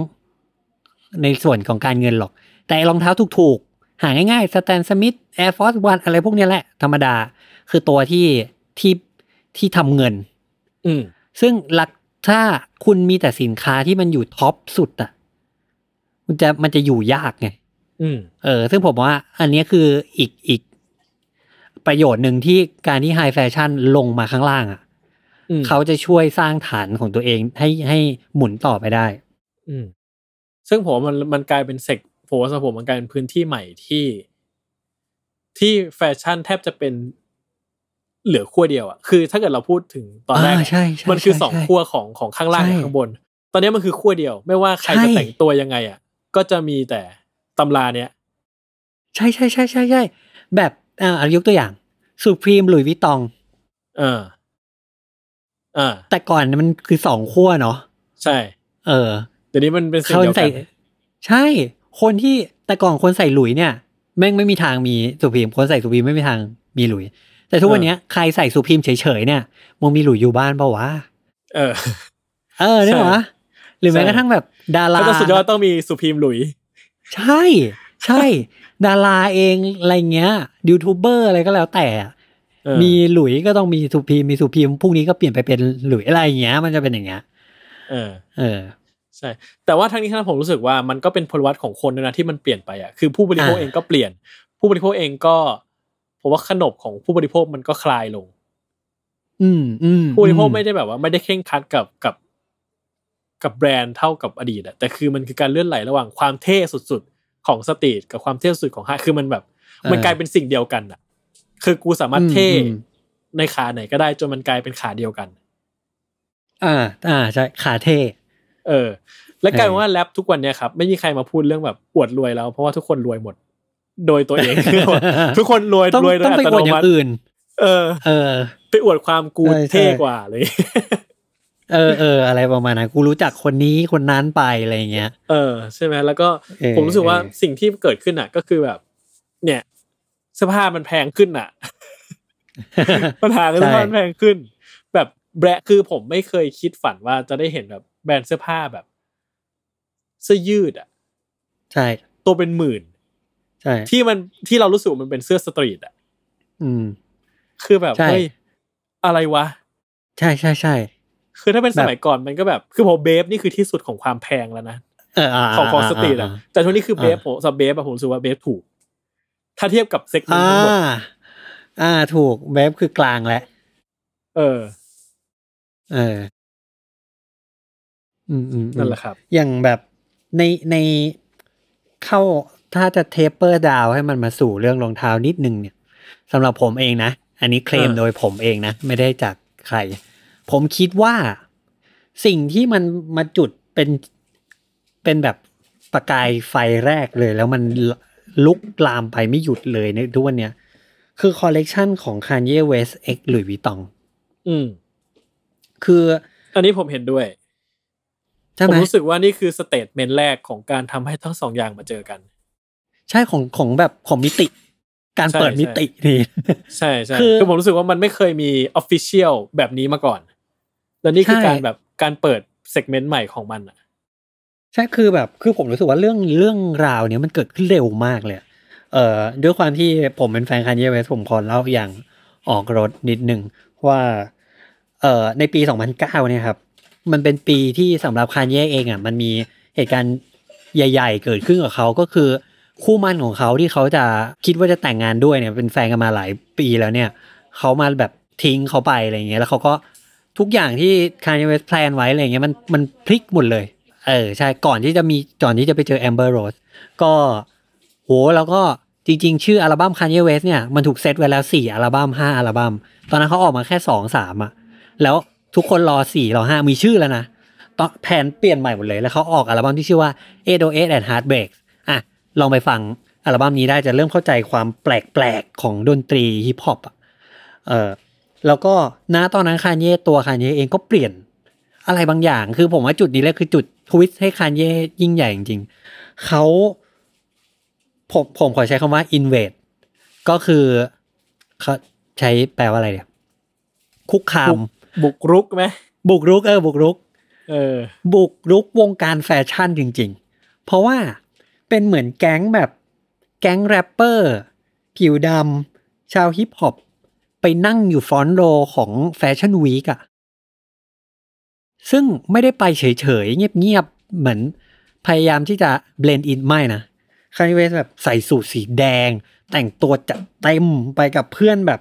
B: ในส่วนของการเงินหรอก แต่รองเท้าถูกๆ หาง่ายๆสแตนสมิธแอร์ฟอร์สวันอะไรพวกนี้แหละ ธรรมดาคือตัวที่ที่ที่ทำเงิน อืซึ่งหลักถ้าคุณมีแต่สินค้าที่มันอยู่ท็อปสุดอ่ะมันจะมันจะอยู่ยากไงอืเออ ซึ่งผมว่าอันนี้คืออีกอีก ประโยชน์หนึ่งที่การที่ไฮแฟชั่นลงมาข้างล่างอ่ะเขาจะช่วยสร้างฐานของตัวเองให้ให้หมุนต่อ
A: ไปได้ อืซึ่งผมมันมันกลายเป็นเซกผมว่าผมมันกลายเป็นพื้นที่ใหม่ที่ ที่แฟชั่นแทบจะเป็น เหลือขั้วเดียวอะคือ ถ้าเกิดเราพูดถึงตอนแรกมันคือสองขั้วของของข้างล่างกับข้างบน ตอนนี้มันคือขั้วเดียว ไม่ว่าใครจะแต่งตัวยังไงอะก็จะมีแต่ตำราเนี้ย
B: ใช่ใช่ใช่ใช่ใช่แบบอ่ายกตัวอย่างสุพรีมหลุยวิตอง เออ เออ แต่ก่อนมันคือสองขั้วเนาะใช่ เออดี๋ยวนี้มันเป็นสิ่งเดียวกันใช่ คนที่แต่ก่อนคนใส่หลุยเนี่ยแม่งไม่มีทางมีสุพิมคนใส่สุพิมไม่มีทางมีหลุย แต่ทุกวันนี้ ใครใส่สุพิมเฉยๆเนี่ยมึงมีหลุยอยู่บ้านเปล่าวะเออเออนี่หรอหรือแม้กระทั่งแบบ
A: ดาราก็สุดยอดต้องมีสุพิมหลุย
B: ใช่ ใช่ ดาราเองอะไรเงี้ยยูทูบเบอร์อะไรก็แล้วแต่มีหลุยก็ต้องมีสุพีมมีสุพีมพรุ่งนี้ก็เปลี่ยนไปเป็นหลุยอะไรอย่างเงี้ย มันจะเป็นอย่างเงี้ยเออ เอ
A: อใช่แต่ว่าทั้งนี้ทั้งนั้นผมรู้สึกว่ามันก็เป็นพลวัตของคนนะที่มันเปลี่ยนไปอ่ะ คือผู้บริโภคเองก็เปลี่ยน ผู้บริโภคเองก็ผมว่าขนบของผู้บริโภคมันก็คลายลง อืม อืมผู้บริโภคไม่ได้แบบว่า ไม่ได้เคร่งคัดกับกับ กับแบรนด์เท่ากับอดีตอะแต่คือมันคือการเลื่อนไหลระหว่างความเท่สุดๆของสตรีทกับความเท่สุดของฮะคือมันแบบ มันกลายเป็นสิ่งเดียวกันอะคือกูสามารถเท่ในขาไหนก็ได้จนมันกลายเป็นขาเดียวกัน
B: อ่า อ่าใช่ขาเท่
A: เออและกลายว่าแรปทุกวันเนี่ยครับ ไม่มีใครมาพูดเรื่องแบบ อวดรวยแล้ว เพราะว่าทุกคนรวยหมดโดยตัวเองทุกคนรวยรวย่ตยออตดอยัางอื่น เออ เออ ไปอวดความกูเท่กว่าเลย
B: เออเอออะไรประมาณนั้นกูรู้จักคนนี้คนนั้นไป อะไรเงี้ย
A: เออใช่ไหมแล้วก็ผมรู้สึกว่าสิ่งที่เกิดขึ้นอ่ะ ก็คือแบบ เนี่ยเสื้อผ้ามันแพงขึ้นอ่ะปัญหาคือเสื้อผ้ามันแพงขึ้น แบบแบรคือผมไม่เคยคิดฝันว่าจะได้เห็นแบบแบรนด์เสื้อผ้าแบบ เสื้อยืดอ่ะ ใช่ ตัวเป็นหมื่น ใช่ ที่มันที่เรารู้สึกมันเป็นเสื้อสตรีทอ่ะ อืมคือแบบ เฮ้ยอะไรวะ ใช่ใช่ใช่คือถ้าเป็นสมัยก่อนมันก็แบบ คือผมเบฟนี่คือที่สุดของความแพงแล้วนะของของสตรีทอ่ะแต่ทุกนี้คือเบฟผมสับเบฟอะผมรู้สึกว่าเบฟถูก ถ้าเทียบกับเซ็กซน์ทั้งหมด
B: อ่าถูกเบฟคือกลางแหละ เออ เอออืมอืมนั่นแหละครับอย่างแบบในในเข้าถ้าจะเทปเปอร์ดาวให้มันมาสู่เรื่องรองเท้านิดนึงเนี่ยสำหรับผมเองนะ อันนี้เคลมโดยผมเองนะ ไม่ได้จากใคร ผมคิดว่าสิ่งที่มันมาจุดเป็นเป็นแบบประกายไฟแรกเลย แล้วมันลุกลามไปไม่หยุดเลยในทุกวันเนี้ยคือคอลเลกชันของคานเย่เวสเอ็กหลุยวิตอง
A: อืม คือ อันนี้ผมเห็นด้วยผมรู้สึกว่านี่คือสเตทเมนต์แรกของการทำให้ทั้งสองอย่างมาเจอกัน
B: ใช่ของของแบบของมิติ การเปิดมิตินี่
A: ใช่ใช่คือผมรู้สึกว่ามันไม่เคยมีออฟฟิเชียลแบบนี้มาก่อนแล้วนี่คือการแบบการเปิดเซกเมนต์ใหม่ของมันอ่ะ
B: ใช่คือแบบคือผมรู้สึกว่าเรื่องเรื่องราวเนี้ยมันเกิดขึ้นเร็วมากเลยเอ่อ ด้วยความที่ผมเป็นแฟนคานเยเวสผมขอเล่าอย่างออกรถนิดหนึ่งว่า เอ่อ ในปีสองพันเก้าเนี่ยครับมันเป็นปีที่สำหรับคานเย่เองอ่ะมันมีเหตุการณ์ใหญ่ๆเกิดขึ้นกับเขาก็คือคู่มั่นของเขาที่เขาจะคิดว่าจะแต่งงานด้วยเนี่ยเป็นแฟนกันมาหลายปีแล้วเนี่ย เขามาแบบทิ้งเขาไปอะไรเงี้ยแล้วเขาก็ทุกอย่างที่คานเย่เวสแพลนไว้อะไรเงี้ยมันมันพลิกหมดเลย เออ ใช่ก่อนที่จะมีก่อนที่จะไปเจอแอมเบอร์โรสก็ โห แล้วก็จริงๆชื่ออัลบั้มคานเยเวสเนี่ยมันถูกเซตไว้แล้ว4 อัลบั้ม5อัลบั้มตอนนั้นเขาออกมาแค่2 3อะแล้วทุกคนรอสี่รอห้ามีชื่อแล้วนะตอนแผนเปลี่ยนใหม่หมดเลย แล้วเขาออกอัลบั้มที่ชื่อว่า a d o s and Heartbreak อ่ะลองไปฟังอัลบั้มนี้ได้จะเริ่มเข้าใจความแปลกๆ ของดนตรีฮิปฮอปอ่ะเออแล้วก็นะตอนนั้นคานเย่ตัวคานเย่เองก็เปลี่ยน อะไรบางอย่างคือผมว่าจุดนี้แหละคือจุดทวิสให้คานเย่ยิ่งใหญ่จริงๆเขาผมผมขอใช้คำว่า invade ก็คือเขาใช้แปลว่าอะไรเนี่ยคุกคาม
A: บุกรุกไหมบุกรุก เออ บุกรุกเออบุกร
B: ุกวงการแฟชั่นจริง ๆ เพราะว่าเป็นเหมือนแก๊งแบบแก๊งแรปเปอร์ ผิวดำ ชาวฮิปฮอปไปนั่งอยู่ฟอนโรของแฟชั่นวีคอะซึ่งไม่ได้ไปเฉยๆ เงียบๆเหมือนพยายามที่จะเบลนด์อินไม่นะคานเวสแบบใส่สูทสีแดง แต่งตัวจัดเต็มไปกับเพื่อนแบบ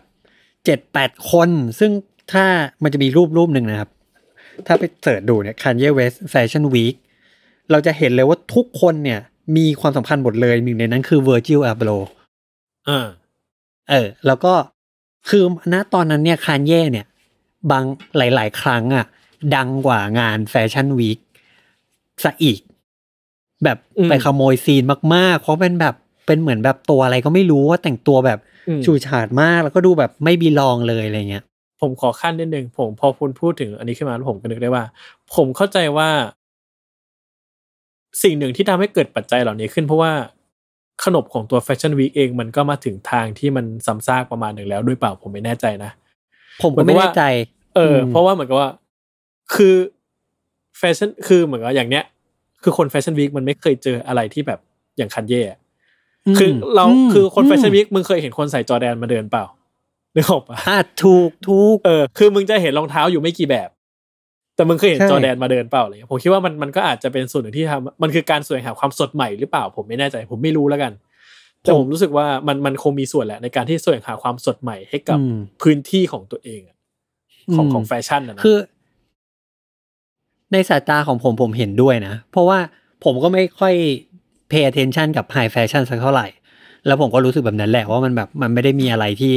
B: เจ็ดแปดคนซึ่งถ้ามันจะมีรูปรูปหนึ่งนะครับ ถ้าไปเสิร์ชดูเนี่ยคันเย่เวสแฟชั่นวีคเราจะเห็นเลยว่าทุกคนเนี่ย มีความสำคัญหมดเลยหนึ่งในนั้นคือเวอร์จิลอาบโลเออเออแล้วก็คือณตอนนั้นเนี่ยคานเย่เนี่ย บางหลาย ๆ ครั้งอะ่ะ ดังกว่างานแฟชั่นวีคซะอีก แบบไปขโมยซีนมากๆ เพราะเป็นแบบเป็นเหมือนแบบตัวอะไรก็ไม่รู้ว่าแต่งตัวแบบชูฉาดมาก แล้วก็ดูแบบไม่บีลองเลยอะไรเงี้ย
A: ผมขอขั้นนิดนึงผมพอคุณพูดถึงอันนี้ขึ้นมาผมก็นึกได้ว่า ผมเข้าใจว่า สิ่งหนึ่งที่ทำให้เกิดปัจจัยเหล่านี้ขึ้นเพราะว่า ขนบของตัวแฟชั่นวีคเองมันก็มาถึงทางที่มันซ้ำซากประมาณหนึ่งแล้วด้วยเปล่าผมไม่แน่ใจนะผมก็ไม่แน่ใจ เออ เพราะว่าเหมือนกับว่า คือแฟชั่นคือเหมือนกับอย่างเนี้ยคือคนแฟชั่นวีคมันไม่เคยเจออะไรที่แบบอย่างคันเย่
B: คือเราคือคนแฟชั่นว
A: ีคมึงเคยเห็นคนใส่จอแดนมาเดินเปล่านึกออกปะอะถูกถูกเออ คือมึงจะเห็นรองเท้าอยู่ไม่กี่แบบ แต่มึงเคยเห็นจอแดนมาเดินเปล่าเลยผมคิดว่ามันมันก็อาจจะเป็นส่วนหนึ่งที่ทำมันคือการสวยหาความสดใหม่หรือเปล่า ผมไม่แน่ใจ ผมไม่รู้แล้วกันแต่ผมรู้สึกว่ามันมันคงมีส่วนแหละ ในการที่สวยหาความสดใหม่ ให้กับพื้นที่ของตัวเองของของแฟชั่นนะนะคือ
B: ในสายตาของผมผมเห็นด้วยนะเพราะว่าผมก็ไม่ค่อย pay attention กับ high fashion สักเท่าไหร่ แล้วผมก็รู้สึกแบบนั้นแหละ ว่ามันแบบมันไม่ได้มีอะไรที่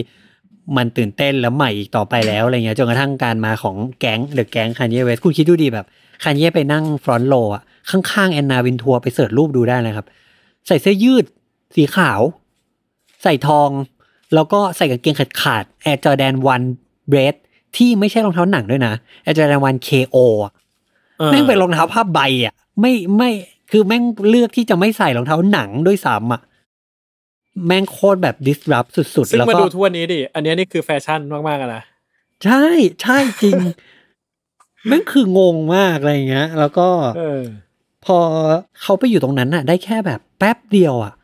B: มันตื่นเต้นแล้วใหม่อีกต่อไปแล้วอะไรเงี้ยจนกระทั่งการมาของแก๊งเดอะแก๊งคานเยเวสคุณคิดดูดีแบบคานเยไปนั่งฟรอนต์โลอ่ะข้างๆแอนนาวินทัวไปเสิร์ชรูปดูได้นะครับ ใส่เสื้อยืดสีขาว ใส่ทอง แล้วก็ใส่กางเกงขาดขาดแอร์จอแดนวันเบรดที่ไม่ใช่รองเท้าหนังด้วยนะแอร์จอแดนวันเคโอแม่งเป็นรองเท้าผ้าใบอ่ะไม่ไม่คือแม่งเลือกที่จะไม่ใส่รองเท้าหนังด้วยซ้ำอ่ะแม่งโคตรแบบ disrupt สุดๆซึ่งมาดูท
A: ั่วนี้ดิ อันนี้นี่คือแฟชั่นมากๆนะ
B: ใช่ใช่จริง แม่งคืองงมาก อะไรเงี้ยแล้วก็พอเขาไปอยู่ตรงนั้นน่ะ ได้แค่แบบแป๊บเดียว อ่ะ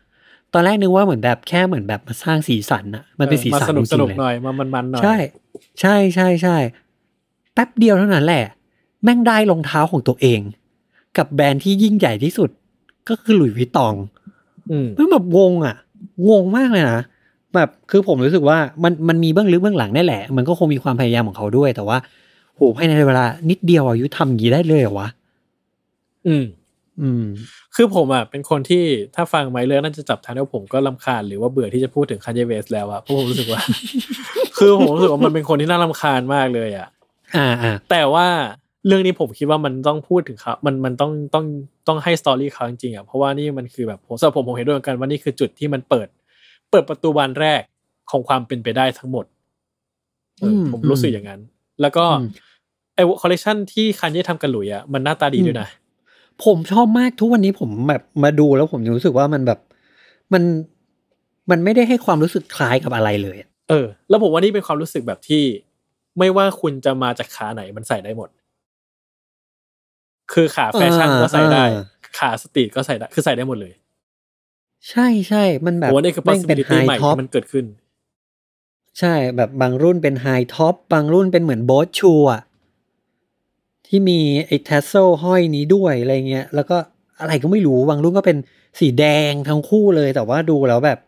B: ตอนแรกนึกว่าเหมือนแบบแค่เหมือนแบบมาสร้างสีสันอ่ะมันเป็นสีสันสนุกสนุกหน่อย
A: มันมันหน่อย ใช่
B: ใช่ใช่ใช่แป๊บเดียวเท่านั้นแหละ แม่งได้รองเท้าของตัวเอง กับแบรนด์ที่ยิ่งใหญ่ที่สุดก็คือหลุยส์วิตตองมันแบบงงอ่ะงงมากเลยนะแบบคือผมรู้สึกว่ามันมันมีเบื้องลึกเบื้องหลังแน่แหละมันก็คงมีความพยายามของเขาด้วย แต่ว่าโหภายในเวลานิดเดียวอายุทำยีได้เลยเหรอวะ
A: อืม อืม คือผมอ่ะเป็นคนที่ถ้าฟังไมเลองน่าจะจับทางแล้วผมก็ลำคาญหรือว่าเบื่อที่จะพูดถึงคันเยเวสแล้วอะเพราะผมรู้สึกว่า คือผมรู้สึกว่ามันเป็นคนที่น่าลำคาญมากเลยอะอ่าแต่ว่าเรื่องนี้ผมคิดว่ามันต้องพูดถึงครับ มันมันต้องต้องต้องให้สตอรี่เขาจริงๆอ่ะ เพราะว่านี่มันคือแบบสำหรับผมผมเห็นด้วยกันว่านี่คือจุดที่มันเปิด เปิดประตูบานแรกของความเป็นไปได้ทั้งหมด ผมรู้สึกอย่างนั้น แล้วก็ไอคอลเลคชันที่คันยี่ทำกันหลุยอ่ะมันหน้าตาดีด้วยนะ
B: ผมชอบมากทุกวันนี้ผมแบบมาดูแล้วผมรู้สึกว่ามันแบบ มันมันไม่ได้ให้ความรู้สึกคล้ายกับอะไรเลย
A: เออ แล้วผมว่านี่เป็นความรู้สึกแบบที่ ไม่ว่าคุณจะมาจากขาไหนมันใส่ได้หมดคือขาแฟชั่นก็ใส่ได้ ขาสตรีทก็ใส่ได้ คือใส่ได้หมดเลย
B: ใช่ใช่มันแบบโอ้นี่คือ possibility ใหม่ที่มันเกิดขึ้น ใช่ แบบบางรุ่นเป็นไฮท็อป บางรุ่นเป็นเหมือนโบสชูอที่มีไอ้แทสโซห้อยนี้ด้วยอะไรเงี้ย แล้วก็อะไรก็ไม่รู้ บางรุ่นก็เป็นสีแดงทั้งคู่เลย แต่ว่าดูแล้วแบบ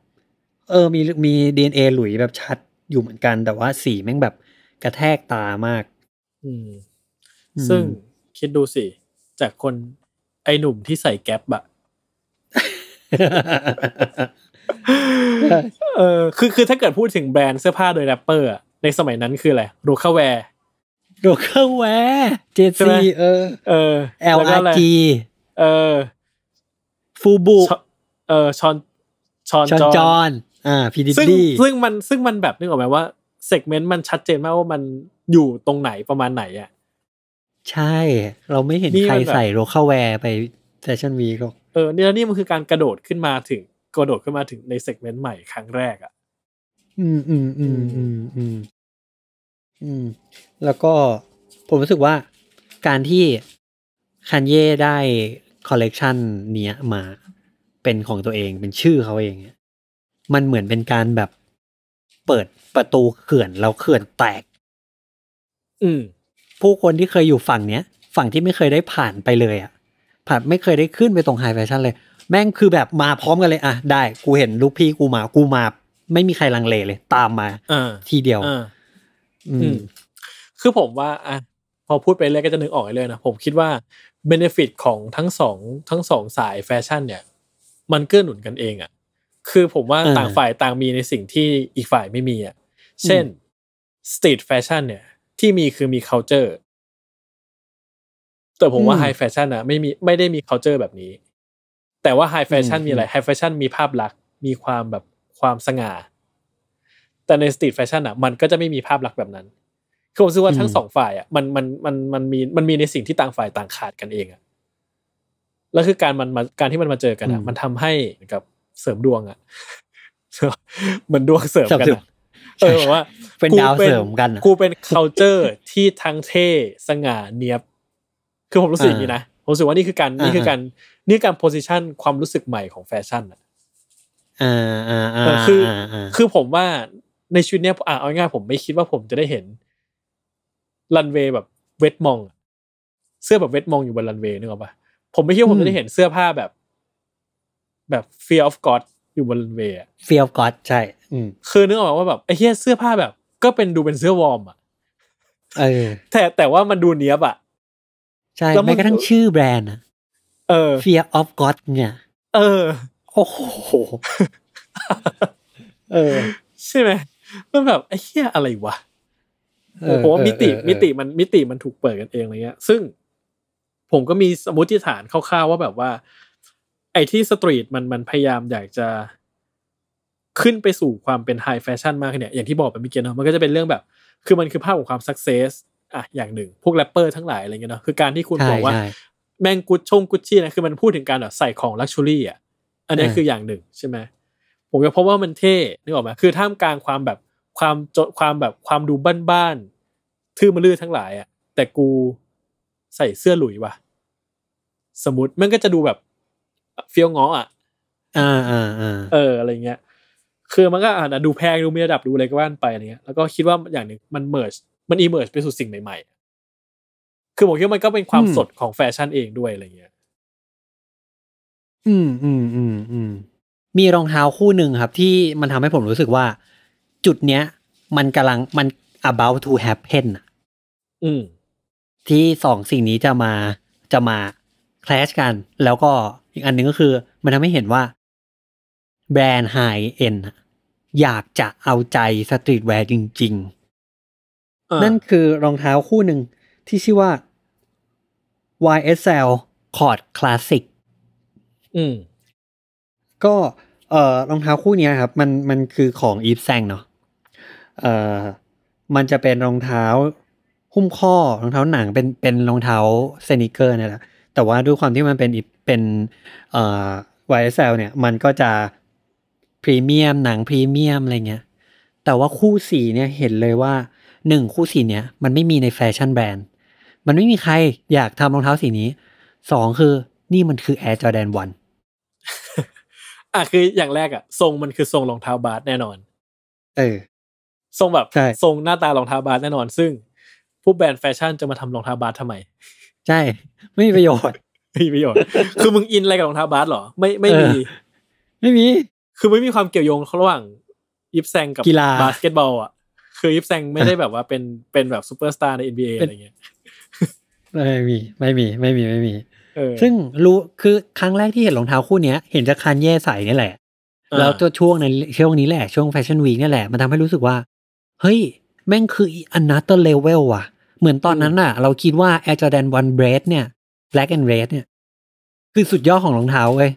B: เออ มีมีดีเอหลุยแบบชัดอยู่เหมือนกัน แต่ว่าสีแม่งแบบกระแทกตามาก อืม ซึ่ง
A: คิดดูสิจากคนไอหนุ่มที่ใส่แก๊ปอะเออคือคือถ้าเกิดพูดถึงแบรนด์เสื้อผ้าโดยแรปเปอร์ในสมัยนั้นคืออะไรโรคาแวร์โ
B: รคาแวร
A: ์เจซีเออเออเอลอาจีเออฟูบูเออชอนชอนจอน
B: อ่าพีดีซึ่งซึ่ง
A: มันซึ่งมันแบบนึกออกไหมว่าเซกเมนต์มันชัดเจนมากว่ามันอยู่ตรงไหนประมาณไหนอ่ะ
B: ใช่ เราไม่เห็นใครใส่โรคาแวร์ไปแฟชั่นวีหรอก
A: เออเนี่ยนี่มันคือการกระโดดขึ้นมาถึงกระโดดขึ้นมาถึงในเซกเมนต์ใหม่ครั้งแรกอ่ะ
B: อืมอืมอืมอืมอืมอืมแล้วก็ผมรู้สึกว่าการที่คันเย่ได้คอลเลกชันเนี้ย มาเป็นของตัวเองเป็นชื่อเขาเองมันเหมือนเป็นการแบบเปิดประตูเขื่อนแล้วเขื่อนแตก อืมผู้คนที่เคยอยู่ฝั่งเนี้ยฝั่งที่ไม่เคยได้ผ่านไปเลยอะผ่านไม่เคยได้ขึ้นไปตรงไฮแฟชั่นเลย แม่งคือแบบมาพร้อมกันเลยอ่ะได้กูเห็นลูกพี่กูมากูมาไม่มีใครลังเลเลย ตามมาอทีเดียวอ
A: ืมคือผมว่าอ่ะพอพูดไปเรื่อยก็จะนึกออกเลยนะผมคิดว่าเบนฟิตของทั้งสองทั้งสองสายแฟชั่นเนี่ย มันเกื้อหนุนกันเองอะ่ะ คือผมว่าต่างฝ่ายต่างมีในสิ่งที่อีกฝ่ายไม่มีอะ่ะเช่นสตรีทแฟชั่นเนี่ยที่มีคือมี culture แต่ผมว่าไฮแฟชั่นอะไม่มีไม่ได้มี culture แบบนี้ แต่ว่าไฮแฟชั่นมีอะไรไฮแฟชั่น มีภาพลักษณ์มีความแบบความสง่า แต่ในสตรีทแฟชั่นอ่ะ มันก็จะไม่มีภาพลักษณ์แบบนั้นคือผมคิดว่าทั้งสองฝ่าย อ่ะมันมันมันมันมีมันมีในสิ่งที่ต่างฝ่ายต่างขาดกันเองอ่ะแล้วคือการมันมาการที่มันมาเจอกันอ่ะมันทำให้กับเสริมดวงอ่ะเหมือนดวงเสริมกันเออว่าเป็นดาวเสริมกันกูเป็น culture ที่ทั้งเท่สง่าเนียบคือผมรู้สึกอย่างนี้นะ ผมรู้สึกว่านี่คือการนี่คือการนี่การ position ความรู้สึกใหม่ของแฟชั่นอ่ะ
B: อ่าอ่าอ่าคือคือ
A: ผมว่าในชุดเนี้ยอ่าเอาง่ายผมไม่คิดว่าผมจะได้เห็นรันเวย์แบบเวทมองเสื้อแบบเวทมองอยู่บนรันเวย์นึกออกปะผมไม่คิดว่าผมจะได้เห็นเสื้อผ้าแบบแบบ fear of god อยู่บนเวย์เฟียลก็อดใช่คือนึกออกว่าแบบไอ้เียเสื้อผ้าแบบ ก็เป็นดูเป็นเสื้อวอร์มอ่ะแต่แต่ว่ามันดูเนี้ยบอ่ะ ใช่แม้กระทั่งช
B: ื่อแบรนด์เออ Fear of God เนี่ย
A: เออ โอ้โหเออใช่ไหมมันแบบ ไอ้เหี้ยอะไรวะผมว่ามิติ มิติมันมิติมันถูกเปิดกันเองอะไรเงี้ยซึ่งผมก็มีสมมติฐานคร่าวๆว่าแบบว่าไอที่สตรีทมันมันพยายามอยากจะขึ้นไปสู่ความเป็นไฮแฟชั่นมากเนี่ยอย่างที่บอกไปเมื่อกี้เนาะมันก็จะเป็นเรื่องแบบ คือมันคือภาพของความสักเซสอ่ะอย่างหนึ่ง พวกแรปเปอร์ทั้งหลายอะไรเงี้ยเนาะคือการที่คุณบอกว่า แมงกุชชงกุชชี่นะคือมันพูดถึงการแบบใส่ของลักชัวรี่อ่ะอันนี้คืออย่างหนึ่งใช่ไหม ผมก็พบว่ามันเท่นึกออกไหมคือท่ามกลางความแบบความจดความแบบความดูบ้านๆทื่อมลื้อทั้งหลายอ่ะแต่กูใส่เสื้อหลุยว่ะสมมติมันก็จะดูแบบเฟี้ยวง้ออ่ะ
B: อ่าอ่าอ่า
A: เอออะไรเงี้ย คือมันก็อ่านะดูแพงดูมีระดับดูอะไรก็ว่านไปอะไรเงี้ยแล้วก็คิดว่าอย่างหนึ่งมันเมิร์ชมันอีเมิร์ชไปสู่สิ่งใหม่ๆ คือผมคิดว่ามันก็เป็นความสดของแฟชั่นเองด้วยอะไรเงี้ย
B: อืมอืมอืมอืมมีรองเท้าคู่หนึ่งครับ ที่มันทำให้ผมรู้สึกว่า จุดเนี้ย มันกำลังมัน about to happen อืม ที่สองสิ่งนี้จะมาจะมาแคลชกันแล้วก็อีกอันหนึ่งก็คือมันทำให้เห็นว่า แบรนด์ไฮเอ็นอยากจะเอาใจสตรีทแวร์จริงๆ นั่นคือรองเท้าคู่หนึ่งที่ชื่อว่า YSL Cord Classic อืมก็เอ่อรองเท้าคู่นี้ครับ มันมันคือของอีฟแซงเนาะเอ่อมันจะเป็นรองเท้า หุ้มข้อรองเท้าหนังเป็นเป็นรองเท้าเซนิเกอร์นี่แหละแต่ว่าด้วยความที่มันเป็นอีฟเป็นเอ่อ YSL เนี่ย มันก็จะพรีเมียมหนังพรีเมียมอะไรเงี้ย แต่ว่าคู่สีเนี่ยเห็นเลยว่าหนึ่งคู่สีเนี่ยมันไม่มีในแฟชั่นแบรนด์ มันไม่มีใครอยากทำรองเท้าสีนี้ สองคือนี่มันคือ Air Jordan 1
A: อ่ะคืออย่างแรกอะทรงมันคือทรงรองเท้าบาสแน่นอน เออทรงแบบทรงหน้าตารองเท้าบาสแน่นอน ซึ่ง ผู้แบรนด์แฟชั่นจะมาทำรองเท้าบาสทำไม ใช่ ไม่มีประโยชน์ไม่มีประโยชน์คือมึงอินอะไรกับรองเท้าบาสหรอ ไม่ไม่มี ไม่มี คือไม่มีความเกี่ยวโยงระหว่างยิปแซงกับกีฬาบาสเกตบอลอ่ะ คือยิปแซงไม่ได้แบบว่าเป็นเป็นแบบซูเปอร์สตาร์ใน NBA อะไรเงี้ย
B: ไม่มีไม่มีไม่มีไม่มีซึ่งรู้คือครั้งแรกที่เห็นรองเท้าคู่เนี้ย เห็นจากคันแย่ใส่นี่แหละ แล้วตัวช่วงในช่วงนี้แหละช่วงแฟชั่นวีคนี่แหละ มันทำให้รู้สึกว่า เฮ้ย แม่งคืออันนัตเตอร์เลเวลว่ะ เหมือนตอนนั้นน่ะ เราคิดว่าแอร์จอแดนวันเบรดเนี่ย black and red เนี่ย คือสุดยอดของรองเท้าเว้ย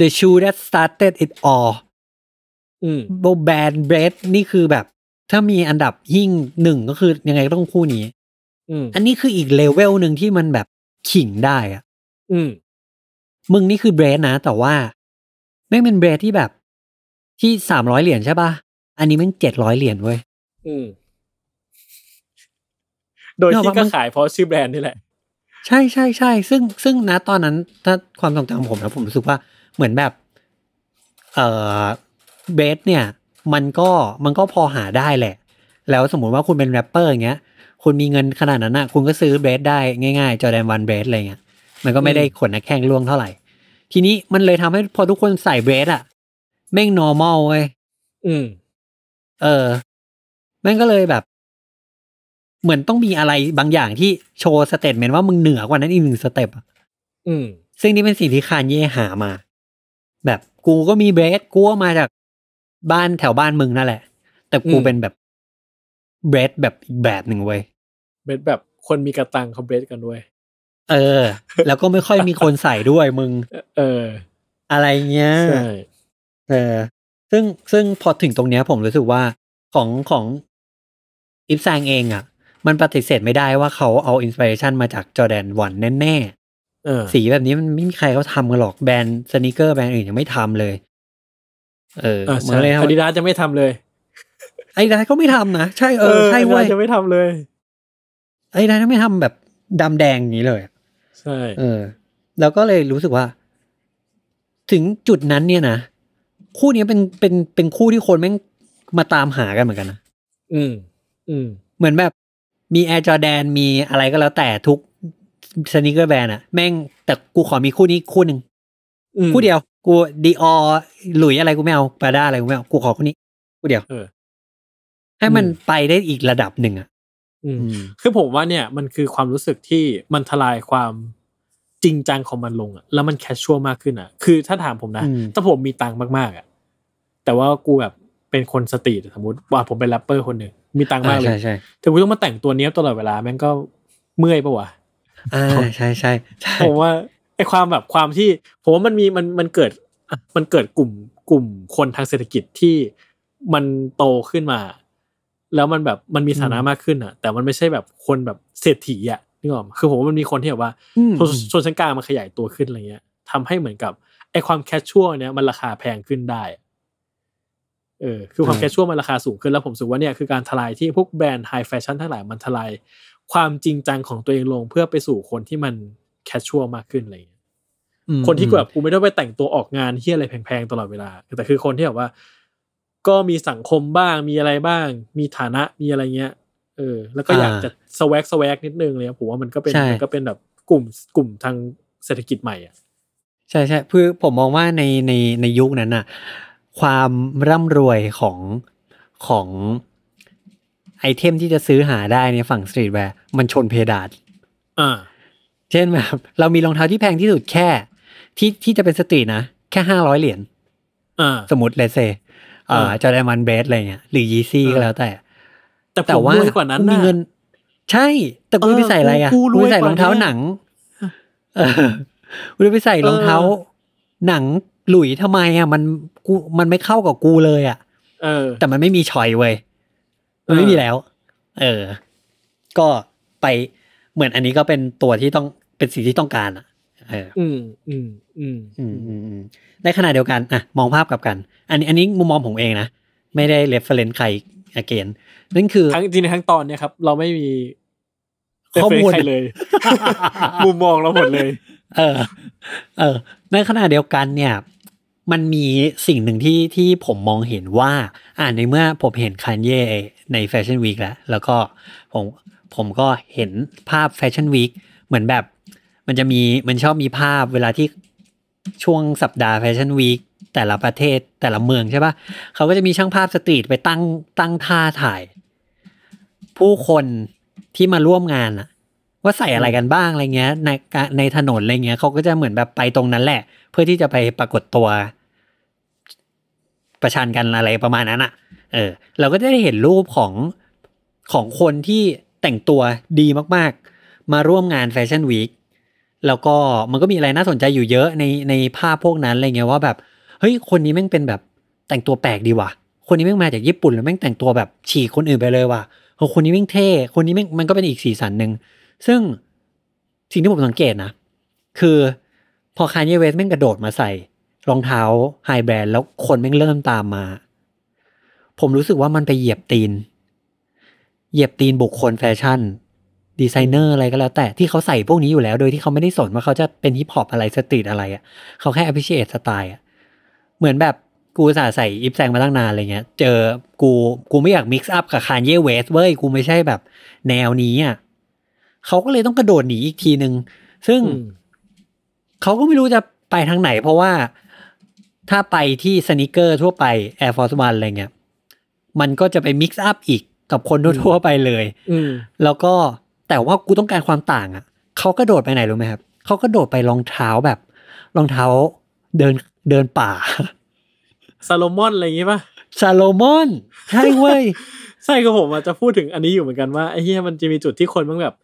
B: the shoe that started it all โบแบนเบรดนี่คือแบบ ถ้ามีอันดับยิ่งหนึ่งก็คือยังไงก็ต้องคู่นี้อันนี้คืออีกเลเวลหนึ่งที่มันแบบขิงได้อะอืม มึงนี่คือเบรดนะ แต่ว่าแม่งเป็นเบรดที่แบบ ที่สามร้อยเหรียญใช่ปะ่ะ อันนี้แม่งเจ็ดร้อยเหรียญเว้ยโดยที่ก
A: ็ขายเพราะชื่อแบรนด์นี่แหละ
B: ใช่ใช่ใช่ซึ่งซึ่งนะตอนนั้น ถ้าความทรงจำผมนะผมรู้สึกว่าเหมือนแบบ เออเบสเนี่ย มันก็มันก็พอหาได้แหละ แล้วสมมุติว่าคุณเป็นแรปเปอร์อย่างเงี้ยคุณมีเงินขนาดนั้นอ่ะ คุณก็ซื้อเบสได้ง่าย ๆจอแดนวันเบสอะไรเงี้ยมันก็ไม่ได้ขนนักแข่งล่วงเท่าไหร่ ทีนี้มันเลยทำให้พอทุกคนใส่เบสอ่ะแม่ง normal เว้ยอืมเออ แม่งก็เลยแบบเหมือนต้องมีอะไรบางอย่างที่โชว์สเตตเมนต์ว่ามึงเหนือกว่านั้นอีกหนึ่งสเต็ปอืม ซึ่งนี่เป็นสิ่งที่คานเย่หามา แบบกูก็มีเบรดกูมาจากบ้านแถวบ้านมึงนั่นแหละ แต่กูเป็นแบบเบรดแบบอีกแบบหนึ่งเว้ย
A: เบรดแบบคนมีกระตังเขาเบรดกันด้วย
B: เออ แล้วก็ไม่ค่อยมีคนใส่ด้วยมึง เออ อะไรเงี้ยใช่เออ ซึ่งซึ่งพอถึงตรงเนี้ยผมรู้สึกว่าของของอิฟแซงเองอะ่ะมันปฏิเสธไม่ได้ว่าเขาเอาอินสปิเรชันมาจากจอแดนวันแน่ๆสีแบบนี้มันไม่มีใครเขาทำกันหรอกแบรนด์สนิเกอร์แบรนด์อื่นยังไม่ทำเลย เออเหมือนเลยอาดิดาจะไม่ทำเลย ไอ้ดาขาไม่ทำนะ ใช่เออ ใช่เว้ยจะไม่ทำเลย ไอ้ดาไม่ทำแบบดำแดงอย่างนี้เลย ใช่ เออ แล้วก็เลยรู้สึกว่า ถึงจุดนั้นเนี่ยนะ คู่นี้เป็นเป็นเป็นคู่ที่คนแม่งมาตามหากันเหมือนกันนะ
A: อืม อืม
B: เหมือนแบบมีแอร์จอแดนมีอะไรก็แล้วแต่ทุกสนิเกอร์แบรนด์อะแม่งแต่กูขอมีคู่นี้คู่หนึ่งคู่เดียว กูดีออหลุยอะไรกูไม่เอาปาด้าอะไรกูไม่เอา กูขอคู่นี้ คู่เดียวให้มันไปได้อีกระดับหนึ่งอะ
A: คือผมว่าเนี่ยมันคือความรู้สึกที่มันทลายความจริงจังของมันลงอะแล้วมันแคชชัวมากขึ้นอะคือถ้าถามผมนะ ถ้าผมมีตังค์มาก ๆอะแต่ว่ากูแบบเป็นคนสตรีทสมมติว่าผมเป็นแรปเปอร์คนหนึ่งมีตังค์มากเลยแต่กูต้องมาแต่งตัวเนี้ยตลอดเวลาแม่งก็เมื่อยปะวะ
B: อ่าใช่ใช
A: ่ผมว่าไอความแบบความที่ ผมว่ามันมีมันมันเกิด มันเกิดกลุ่มกลุ่มคนทางเศรษฐกิจที่มันโตขึ้นมา แล้วมันแบบมันมีฐานะมากขึ้นอ่ะ แต่มันไม่ใช่แบบคนแบบเศรษฐีอ่ะนึกออกคือผมว่ามันมีคนที่แบบว่าชนชั้นกลางมันขยายตัวขึ้นอะไรเงี้ยทำให้เหมือนกับ ไอความแคชชัวเนี้ยมันราคาแพงขึ้นได้เออคือความแคชชวลมันราคาสูงขึ้น แล้วผมสูว่าเนี่ยคือการทลายที่พวกแบรนด์ไฮแฟชั่นทั้งหลายมันทลายความจริงจังของตัวเองลงเพื่อไปสู่คนที่มันแคชชวลมากขึ้นอะไรอย่างเงี้ยคนที่แบบกูไม่ต้องไปแต่งตัวออกงานเฮี้ยอะไรแพงๆ ตลอดเวลา แต่คือคนที่แบบว่า ก็มีสังคมบ้างมีอะไรบ้าง มีฐานะมีอะไรเงี้ย เออ แล้วก็อยากจะสวักสวักนิดนึงเลยผมว่ามันก็เป็นมันก็เป็นแบบกลุ่มกลุ่มทางเศรษฐกิจใหม่อ่ะ
B: ใช่ใช่เพื่อผมมองว่าในในในยุคนั้นอ่ะความร่ำรวยของของไอเทมที่จะซื้อหาได้ในฝั่งสตรีทแวร์มันชนเพดานอ่าเช่นแบบ เรามีรองเท้าที่แพงที่สุดแค่ ที่ที่จะเป็นสตรีทนะ แค่ห้าร้อยเหรียญอ่าสมมติเลเซอ่าจอแดนมันเบสอะไรเงี้ยหรือยีซี่ก็แล้วแต่ แต่แต่ว่ากนมีเงิน ใช่ แต่กูไปใส่อะไรอ่ะกูไปใส่รองเท้าหนังกูไปใส่รองเท้าหนังหลุยทำไมอ่ะมันกูมันไม่เข้ากับกูเลย อ่ะ เออ แต่มันไม่มีชอยเว้ยมันไม่มีแล้ว เออ ก็ไปเหมือนอันนี้ก็เป็นตัวที่ต้องเป็นสิ่งที่ต้องการอ่ะ เอออืมอืมอืมอืมอืมในขณะเดียวกัน อ่ะ มองภาพกับกัน อันนี้อันนี้มุมมองผมเองนะไม่ได้เรฟเฟรนใครอเกน
A: นั่นคือทั้งจริงทั้งตอนเนี่ยครับ เราไม่มีข้อมูลเลยมุมมองเราหมดเลย
B: เออ เออในขณะเดียวกันเนี่ยมันมีสิ่งหนึ่งที่ที่ผมมองเห็นว่า อ่าในเมื่อผมเห็นคันเย่ในแฟชั่นวีคแล้วแล้วก็ผมผมก็เห็นภาพแฟชั่นวีคเหมือนแบบ มันจะมีมันชอบมีภาพเวลาที่ช่วงสัปดาห์แฟชั่นวีคแต่ละประเทศแต่ละเมืองใช่ปะเขาก็จะมีช่างภาพสตรีทไปตั้งตั้งท่าถ่าย ผู้คนที่มาร่วมงานอะว่าใส่อะไรกันบ้างอะไรเงี้ยในในถนนอะไรเงี้ยเขาก็จะเหมือนแบบไปตรงนั้นแหละเพื่อที่จะไปปรากฏตัว ประชันกันอะไรประมาณนั้นอะ่ะ เออ เราก็จะได้เห็นรูปของของคนที่แต่งตัวดีมาก ๆ มาร่วมงานแฟชั่นวีคแล้วก็มันก็มีอะไรน่าสนใจอยู่เยอะในในภาพพวกนั้นอะไรเงี้ยว่าแบบเฮ้ยคนนี้แม่งเป็นแบบ แต่งตัวแปลกดีว่ะคนนี้แม่งมาจากญี่ปุ่นแล้วแม่งแต่งตัวแบบ ฉีกคนอื่นไปเลยว่ะโอ้คนนี้แม่งเท่ คนนี้แม่งมันก็เป็นอีกสีสันหนึ่งซึ่งสิ่งที่ผมสังเกตนะคือพอคานเยเวสแม่งกระโดดมาใส่ รองเท้าไฮแบรนด์แล้วคนแม่งเริ่มตามมา ผมรู้สึกว่ามันไปเหยียบตีน เหยียบตีนบุคคลแฟชั่นดีไซเนอร์อะไรก็แล้ว แต่ที่เขาใส่พวกนี้อยู่แล้ว โดยที่เขาไม่ได้สนว่าเขาจะเป็นฮิปฮอปอะไรสตรีทอะไรอะ่ะเขาแค่อภิเชษสไตล์อ่ะเหมือนแบบกูสาใส่อิฟแซงมาตั้งนานอะไรเงี้ยเจอกูกูไม่อยากมิกซ์อัพกับคานเยเวสเว้ยกูไม่ใช่แบบแนวนี้อ่ะเขาก็เลยต้องกระโดดหนีอีกทีหนึ่งซึ่งเขาก็ไม่รู้จะไปทางไหนเพราะว่าถ้าไปที่สนิเกอร์ทั่วไป Air Force One อะไรเงี้ยมันก็จะไปมิกซ์อัพอีกกับคนทั่วไปเลยแล้วก็แต่ว่ากูต้องการความต่างอ่ะเขากระโดดไปไหนรู้ไหมครับเขากระโดดไปรองเท้าแบบรองเท้าเดินเดินป่า
A: ซาโลมอนอะไรอย่างงี้ป่ะซาโลมอนใช่เว้ยใช่ก็ผมอจจะพูดถึงอันนี้อยู่เหมือนกันว่าไอ้เหี้ยมันจะมีจุดที่คนมันแบบ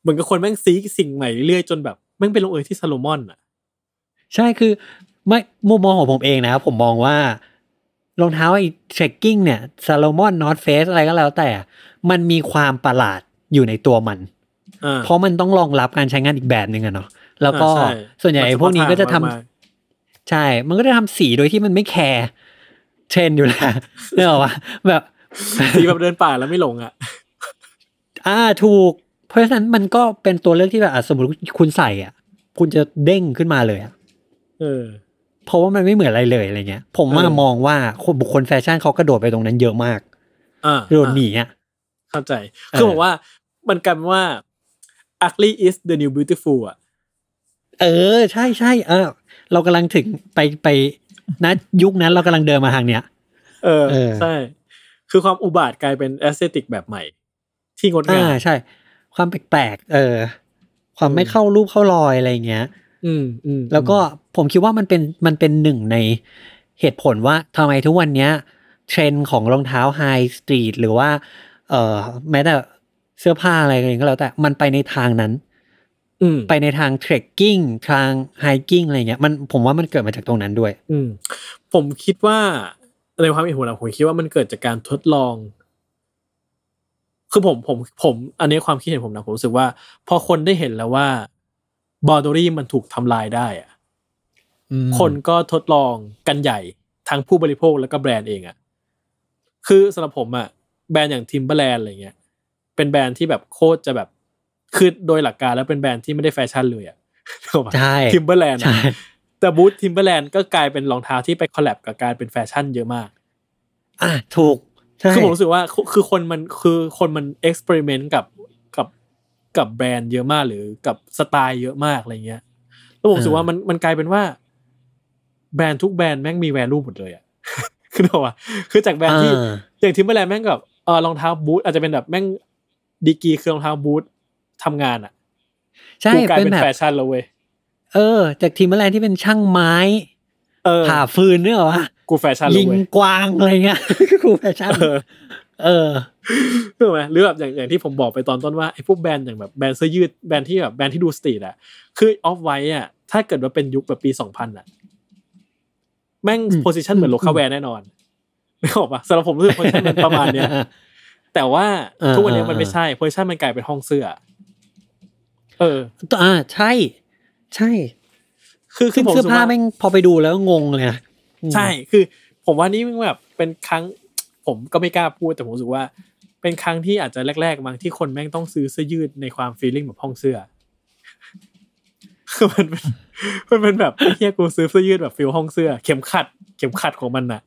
A: เหมือนกับคนแม่งซีสิ่งใหม่เรื่อยจนแบบแม่งไปลงเอยที่ซาโลมอนอ่ะ
B: ใช่ คือไม่มุมมองของผมเองนะครับ ผมมองว่า รองเท้าไอ้เทรคกิ้งเนี่ยซาโลมอนนอตเฟสอะไรก็แล้ว แต่ มันมีความประหลาดอยู่ในตัวมัน เพราะมันต้องรองรับการใช้งานอีกแบบหนึ่งอะเนาะ แล้วก็ส่วนใหญ่พวกนี้ก็จะทำใช่ มันก็จะทำสีโดยที่มันไม่แคร์เทรนอยู่แล้วเนี่ยหรอวะแบบส
A: ีแบบเดินป่าแล้วไม่หลงอะ
B: อ่า ถูก เพราะฉะนั้นมันก็เป็นตัวเลือกที่แบบสมมติคุณใส่อ่ะ คุณจะเด้งขึ้นมาเลยอะเออเพราะว่ามันไม่เหมือนอะไรเลยอะไรเงี้ยผมว่ามองว่าคนบุคคลแฟชั่นเขากระโดดไปตรงนั้นเยอะมากโดดหนีอ่ะ
A: เข้าใจ คือบอกว่ามันกันว่า ugly is the new beautiful อ่ะ
B: เออ ใช่ใช่เออ เรากำลังถึงไปไปนะยุคนั้นเรากำลังเดินมาทางเนี้ย
A: เออใช่ คือความอุบาทกลายเป็นแอสเซติกแบบใหม่
B: ที่งดงามอ่าใช่ ความแปลกๆเออ ความไม่เข้ารูปเข้ารอยอะไรเงี้ยอืมอืมแล้วก็ผมคิดว่ามันเป็นมันเป็นหนึ่งในเหตุผลว่าทำไมทุกวันเนี้ยเทรนด์ของรองเท้าไฮสตรีทหรือว่า เอ่อ แม้แต่เสื้อผ้าอะไรกก็แล้วแต่มันไปในทางนั้นไปในทางเทรคกิ้งทางไฮกิ้งอะไรเงี้ย มันผมว่ามันเกิดมาจากตรงนั้นด้วย
A: อืผมคิดว่าในความเห็นผมผมคิดว่ามันเกิดจากการทดลอง คือผมผมผม อันนี้ความคิดเห็นผมนะผมรู้สึกว่าพอคนได้เห็นแล้วว่าบอร์ดรี่มันถูกทำลายได้อคนก็ทดลองกันใหญ่ ทั้งผู้บริโภคแล้วก็แบรนด์เองอะคือสำหรับผมอะแบรนด์อย่างทิมเบอร์แลนด์อะไรเงี้ย เป็นแบรนด์ที่แบบโคตรจะแบบคือโดยหลักการแล้วเป็นแบรนด์ที่ไม่ได้แฟชั่นเลยอะใช่ทิมเบอร์แลนด์แต่บูธทิมเบอร์แลนด์ก็กลายเป็นรองเท้าที่ไปคอลแลบกับการเป็นแฟชั่นเยอะมาก อ่ะถูกคือผมรู้สึกว่าคือคนมันคือคนมันเอ็กซ์เพร์เมนต์กับกับแบรนด์เยอะมากหรือกับสไตล์เยอะมากอะไรเงี้ย แล้วผมรู้สึกว่ามันมันกลายเป็นว่า แบรนด์ทุกแบรนด์แม่งมีแวลูหมดเลยอะคือเกว่าคือจากแบรนด์ที่อย่างทิมเบอร์แลนด์แม่งกับเออรองเท้าบูทอาจจะเป็นแบบแม่งดีกีคือรองเท้าบูททำงานอะใช่กลายเป็นแฟชั่นเลเว้ย
B: เออ จากทีมแมลงที่เป็นช่างไม้ เออผ่าฟืนเนี่ยหรอกูแฟชั่นยิง
A: กวางอะไรเงี้ยกูแฟชั่นเออถูกไหมหรือแบบอย่างอย่างที่ผมบอกไปตอนต้นว่าไอ้พวกแบรนด์อย่างแบบแบรนด์เสื้อยืดแบรนด์ที่แบบแบรนด์ที่ดูสตรีทอะคือออฟไวท์อะถ้าเกิดว่าเป็นยุคแบบปีสองพันอะแม่งโพสิชันเหมือนโลคาแวร์แน่นอน ไม่ออกปะสำหรับผมรู้สึกโพสิชันมันประมาณเนี้ยแต่ว่าทุกวันนี้มันไม่ใช่โพสิชันมันกลายเป็นห้องเสื้อ เอออ่าใช่ ใช่ คือคือเสื้อผ้าแม่งพอไปดูแล้วงงเลยนะใช่ คือ ผมว่านี่มันแบบเป็นครั้งผมก็ไม่กล้าพูดแต่ผมรู้สึกว่า เป็นครั้งที่อาจจะแรกๆ บางที่คนแม่งต้องซื้อเสื้อ ยืดในความฟีลลิ่งแบบห้องเสื้อมันมันมันเป็นแบบเฮียกูซื้อเสื้อยืดแบบฟิลห้องเสื้อ เข็มขัด เข็มขัดของมันน่ะ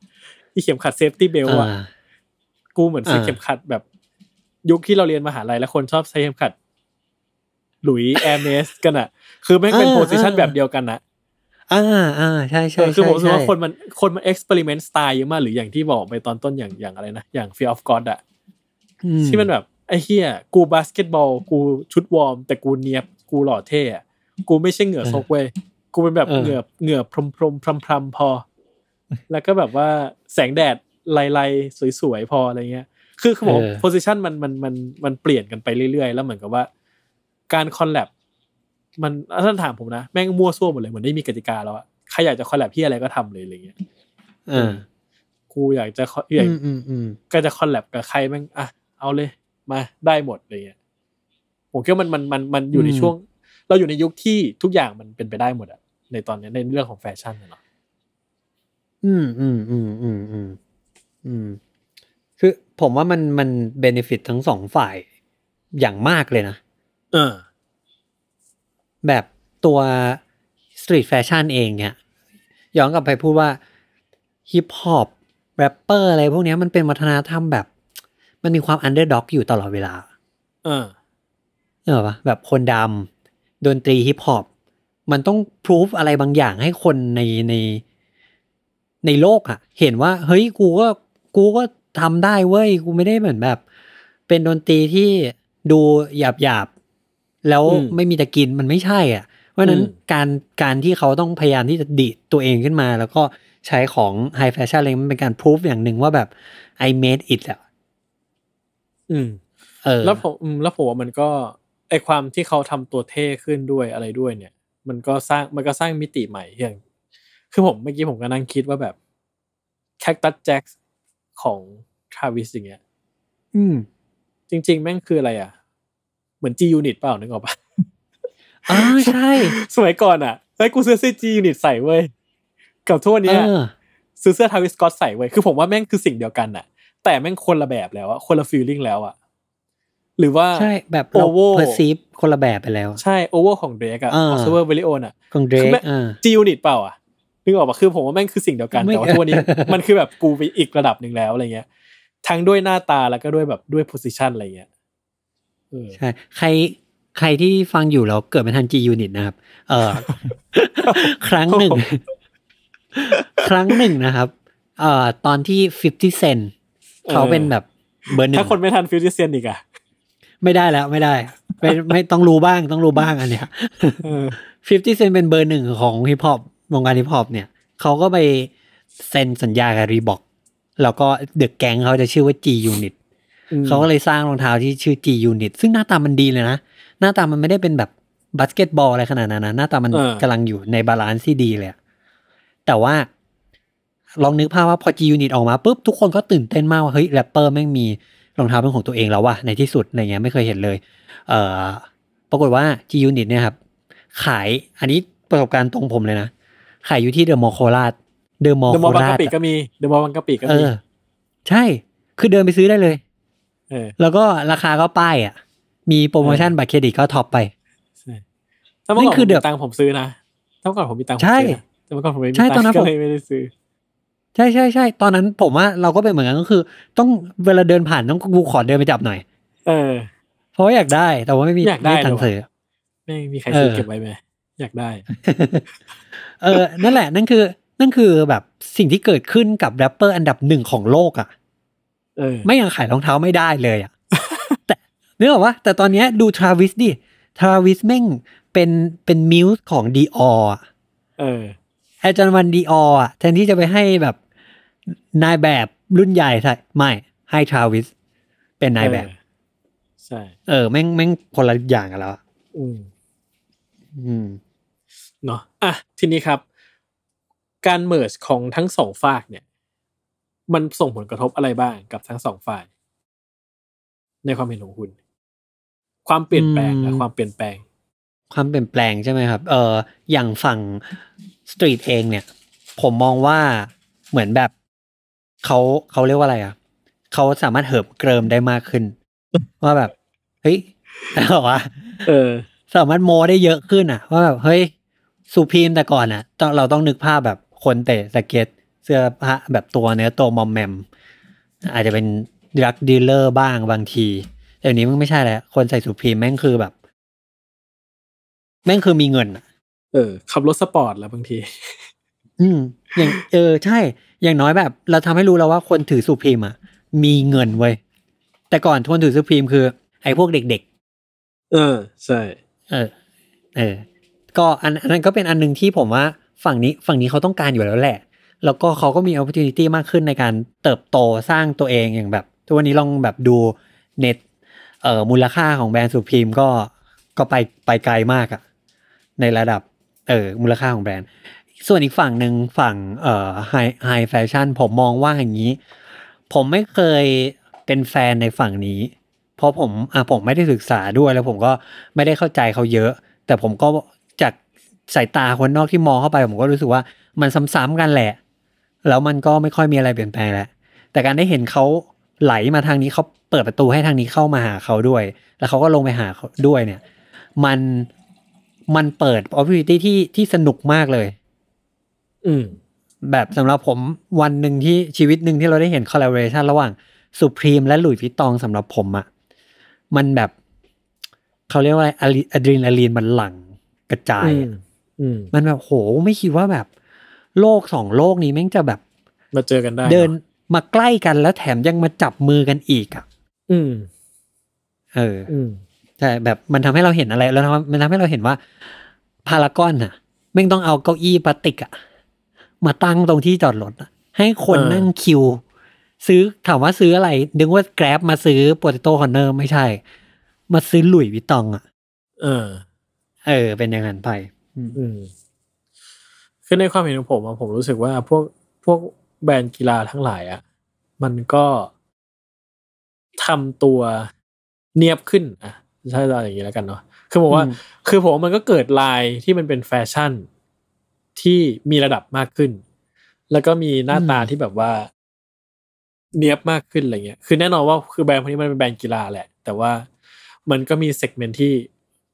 A: ที่เข็มขัดเซฟตี้เบลอะกูเหมือนซื้อเข็มขัดแบบ ยุคที่เราเรียนมหาลัยแล้วคนชอบใช้เข็มขัด หลุยแอมเมสกันอะคือแม่งเป็นโพสิชันแบบเดียวกันนะ
B: อ่าอ่าใช่ใช่คือผมรู้สึกว่าค
A: นมันคนมันเอ็กซ์เพร์เมนต์สไตล์เยอะมาก หรืออย่างที่บอกไปตอนต้นอย่างอย่างอะไรนะอย่างฟีออฟกอดอะที่มันแบบไอ้เฮียกูบาสเกตบอล กูชุดวอร์ม แต่กูเนียบ กูหล่อเท่กูไม่ใช่เหงื่อซกเว้ยกูเป็นแบบเหงื่อเหงื่อพรมพรมพรำพรำพอ แล้วก็แบบว่าแสงแดดลายลายสวยๆพออะไรเงี้ย คือคบอกโพสิชันมันมันมันมันเปลี่ยนกันไปเรื่อยๆแล้วเหมือนกับว่าการคอนแลบมันท่านถามผมนะ แม่งมั่วซั่วหมดเลย เหมือนได้มีกติกาแล้วอะใครอยากจะคอลแลบพี่อะไรก็ทำเลย อะไรเงี้ยออกูอยากจะอแลบก็จะคอลแลบกับใครแม่ง อ่ะ เอาเลย มาได้หมดอะไรเงี้ย ผมคิดว่ามัน มัน มันมันอยู่ในช่วง เราอยู่ในยุคที่ทุกอย่างมันเป็นไปได้หมดอะ ในตอนนี้ในเรื่องของแฟชั่นเนาะ
B: อืมอืมอืมอืมอืมอืมคือผมว่ามัน มันเบนฟิตทั้งสองฝ่าย อย่างมากเลยนะเออแบบตัวสตรีทแฟชั่นเองเนี่ยย้อนกลับไปพูดว่าฮิปฮอปแรปเปอร์อะไรพวกนี้มันเป็นวัฒนธรรมแบบ มันมีความอันเดอร์ด็อกอยู่ตลอดเวลา เออเออปะแบบคนดำดนตรีฮิปฮอปมันต้องพิสูจอะไรบางอย่างให้คนใน ในในโลกอะ เห็นว่า เฮ้ยกูก็กูก็ทำได้เว้ย กูไม่ได้เหมือนแบบ เป็นดนตรีที่ดูหยาบหยาบแล้วไม่มีแต่กินมันไม่ใช่ อ่ะ เพราะนั้นการการที่เขาต้องพยายามที่จะดีตัวเองขึ้นมา แล้วก็ใช้ของไฮแฟชั่นอะไรมันเป็นการพิสูจอย่างหนึ่งว่าแบบ I made it อ่ะอืมเออแล้ว
A: ผมแล้วผมว่ามันก็ไอความที่เขาทำตัวเท่ขึ้นด้วยอะไรด้วยเนี่ย มันก็สร้างมันก็สร้างมิติใหม่อย่างคือผมเมื่อกี้ผมก็นั่งคิดว่าแบบแคคตัสแจ็คของทราวิสอย่างเงี้ยอืม จริง ๆ แม่งคืออะไรอ่ะเหมือน G ูนิตเปล่า นึกออกปะอ่าใช่ สมัยก่อนอ่ะไอ้ยกูซื้อเสื้อยูนิตใส่เว้ย กับทั่วนี้ซื้อเสื้อทาวิสกอตใส่เว้ย คือผมว่าแม่งคือสิ่งเดียวกันอ่ะ แต่แม่งคนละแบบแล้วอะคนละฟีลลิ่งแล้วอะหรือว่าใช่ แบบโอเวอร์เพอร์ซีฟ
B: คนละแบบไปแล้วใช
A: ่โอเวอร์ของเดรกอะออสเวอร์เบลิโอนอะของเดรกจียูนิตเปล่าอ่ะนึกออกปะคือผมว่าแม่งคือสิ่งเดียวกันแต่ว่าทั่วนี้มันคือแบบกูไปอีกระดับหนึ่งแล้วอะไรเงี้ย ทั้งด้วยหน้าตาแล้วก็ด้วยแบบด้วยโพสิชันอะไรเงี้ย
B: ใช่ใครใครที่ฟังอยู่แล้วเกิดไม่ทันจียูนิตนะครับเออครั้งหนึ่งครั้งหนึ่งนะครับ เอ่อตอนที่ฟิฟตี้เซนเขาเป็นแบบ
A: เบอร์หนึ่งถ้าคนไม่ทันฟฟิตี้เซนอีกอะ
B: ไม่ได้แล้ว ไม่ได้ไม่ไม่ต้องรู้บ้างต้องรู้บ้างอันเนี้ยฟิฟตี้เป็นเบอร์หนึ่งของฮิปฮอปวงการฮิปฮอปเนี่ยเขาก็ไปเซ็นสัญญากับรีบอกแล้วก็เดอะแก๊งเขาจะชื่อว่า G Unit เขาก็เลยสร้างรองเท้าที่ชื่อ G Unit ซึ่งหน้าตามันดีเลยนะ หน้าตามันไม่ได้เป็นแบบบาสเกตบอลอะไรขนาดนั้นนะหน้าตามันกำลังอยู่ในบาลานซ์ที่ดีเลยแต่ว่า ลองนึกภาพว่าพอ G Unit ออกมาปุ๊บ ทุกคนก็ตื่นเต้นมากว่าเฮ้ย แรปเปอร์แม่งมีรองเท้าเป็นของตัวเองแล้วว่ะในที่สุดอะไรเงี้ยไม่เคยเห็นเลย เออปรากฏว่า G Unit เนี่ยครับ ขายอันนี้ประสบการณ์ตรงผมเลยนะขายอยู่ที่เดอะมอลโคราชเดอะมอลโคราชก
A: ็มีเดอะมอลบางกะปิก็มี
B: ใช่ คือเดินไปซื้อได้เลยแล้วก็ราคาก็ป้ายอ่ะ มีโปรโมชั่นบัตรเครดิตก็ท็อปไปนี่คือเดือดตังผมซื้อนะตั้งก่อนผมมีตังผมซื้อต่เมื่อก่อนผมไม่มีตังก็เลยไม่ได้ซื้อ ใช่ใช่ใช่ตอนนั้น ผมว่าเราก็เป็นเหมือนกันก็คือ ต้องเวลาเดินผ่านต้องกูขอเดินไปจับหน่อย เออเพราะอยากได้แต่ว่าไม่มีไม่ทังสือ
A: ไม่มีใครซื้อเก็บไว้ไหมอยากได้
B: เออนั่นแหละ นั่นคือ นั่นคือแบบสิ่งที่เกิดขึ้นกับแรปเปอร์อันดับหนึ่งของโลกอ่ะไม่ยังขายรองเท้าไม่ได้เลย อ่ะแต่เนื้อบอกว่า แต่ตอนนี้ดูทราวิสดิทราวิสแม่งเป็นเป็นมิวส์ของดีออ่ะอจัน์วันดีออ่แทนที่จะไปให้แบบ นายแบบรุ่นใหญ่ใช่ ไม่ ให้ทราวิสเป็นนายแบบใช่เออ แม่งแม่งคนละอย่างกันแล้ว
A: อืมอืมเนาะอ่ะทีนี้ครับ การเมิร์ชของทั้งสองฝากเนี่ยมันส่งผลกระทบอะไรบ้างกับทั้งสองฝ่าย ในความเห็นของคุณ ความเปลี่ยนแปลงและความเปลี่ยนแปลง
B: ความเปลี่ยนแปลงใช่ไหมครับ เอออย่างฝั่งสตรีทเองเนี่ย ผมมองว่าเหมือนแบบ เขาเขาเรียกว่าอะไร อ่ะเขาสามารถเหิบเกริมได้มากขึ้นว่าแบบเฮ้ยแะ่รวะเออสามารถโมได้เยอะขึ้นอ่ะว่าแบบ เฮ้ยสุพีมแต่ก่อนอ่ะเราต้องนึกภาพแบบคนเตะสเก็ตสื้อผ้าแบบตัวเนื้อตัวมอมแมม อาจจะเป็นดักดีลเลอร์บ้างบางที เดี๋ยวนี้มันไม่ใช่แล้วคนใส่สุพีมแม่งคือแบบ แม่งคือมีเงิน
A: เออขับรถสปอร์ตแล้วบางที
B: อืม อย่าง เออ ใช่ อย่างน้อยแบบ เราทำให้รู้แล้วว่าคนถือสุพีมอ่ะมีเงินเว้ยแต่ก่อนทวนถือสุพีมคือ ไอ้พวกเด็ก ๆ เออ ใช่ เออ เออ ก็อันนั้นก็เป็นอันหนึ่งที่ผมว่าฝั่งนี้ฝั่งนี้เขาต้องการอยู่แล้วแหละแล้วก็เขาก็มีโอกาสมากขึ้นในการเติบโตสร้างตัวเองอย่างแบบ ทุกวันนี้ลองแบบดูเน็ตเอ่อมูลค่าของแบรนด์สุพีมก็ก็ไปไปไกลมากอะในระดับเอ่อมูลค่าของแบรนด์ ส่วนอีกฝั่งหนึ่งฝั่งเอ่อไฮไฮแฟชั่นผมมองว่าอย่างนี้ ผมไม่เคยเป็นแฟนในฝั่งนี้ เพราะผมอ่ะผมไม่ได้ศึกษาด้วย แล้วผมก็ไม่ได้เข้าใจเขาเยอะ แต่ผมก็จากสายตาคนนอกที่มองเข้าไป ผมก็รู้สึกว่ามันซ้ำๆกันแหละแล้วมันก็ไม่ค่อยมีอะไรเปลี่ยนแปลงแล้วแต่การได้เห็นเขาไหลมาทางนี้เขาเปิดประตูให้ทางนี้เข้ามาหาเขาด้วย แล้วเขาก็ลงไปหาด้วยเนี่ย มันมันเปิดโอกาส t u n ที่ที่สนุกมากเลย อืมแบบสำหรับผมวันหนึ่งที่ชีวิตหนึ่งที่เราได้เห็น collaboration ระหว่างสุพรีม และหลุยส์พิตองสำหรับผมอะมันแบบ เขาเรียกว่าอะไรอะดรีนาลีนมันหลั่งกระจายมมันแบบโหไม่คิดว่าแบบโลกสองโลกนี้แม่งจะแบบ มาเจอกันได้ เดินมาใกล้กันแล้วแถมยังมาจับมือกันอีกอ่ะอืม เออ อืมใช่แบบมันทำให้เราเห็นอะไร แล้วมันทำให้เราเห็นว่า พารากอนอ่ะแม่งต้องเอาเก้าอี้พลาสติกอ่ะมาตั้งตรงที่จอดรถให้คนนั่งคิว ซื้อถามว่าซื้ออะไร นึกว่าแกร็บมาซื้อโปรเตโต้คอนเนอร์ไม่ใช่ มาซื้อหลุยวิตองอ่ะ
A: เออ เออ เป็นอย่างนั้นไปอืมคือในความเห็นของผมผมรู้สึกว่าพวกพวกแบรนด์กีฬาทั้งหลายอะ่ะ มันก็ทำตัวเนียบขึ้น อ่ะใช่ตอนอย่างนี้แล้วกันเนาะคือผมว่า คือผมมันก็เกิดลายที่มันเป็นแฟชั่นที่มีระดับมากขึ้น แล้วก็มีหน้าตาที่แบบว่า เนียบมากขึ้นอะไรเงี้ยคือแน่นอนว่าคือแบรนด์พวกนี้มันเป็นแบรนด์กีฬาแหละแต่ว่ามันก็มีเซกเมนต์ที่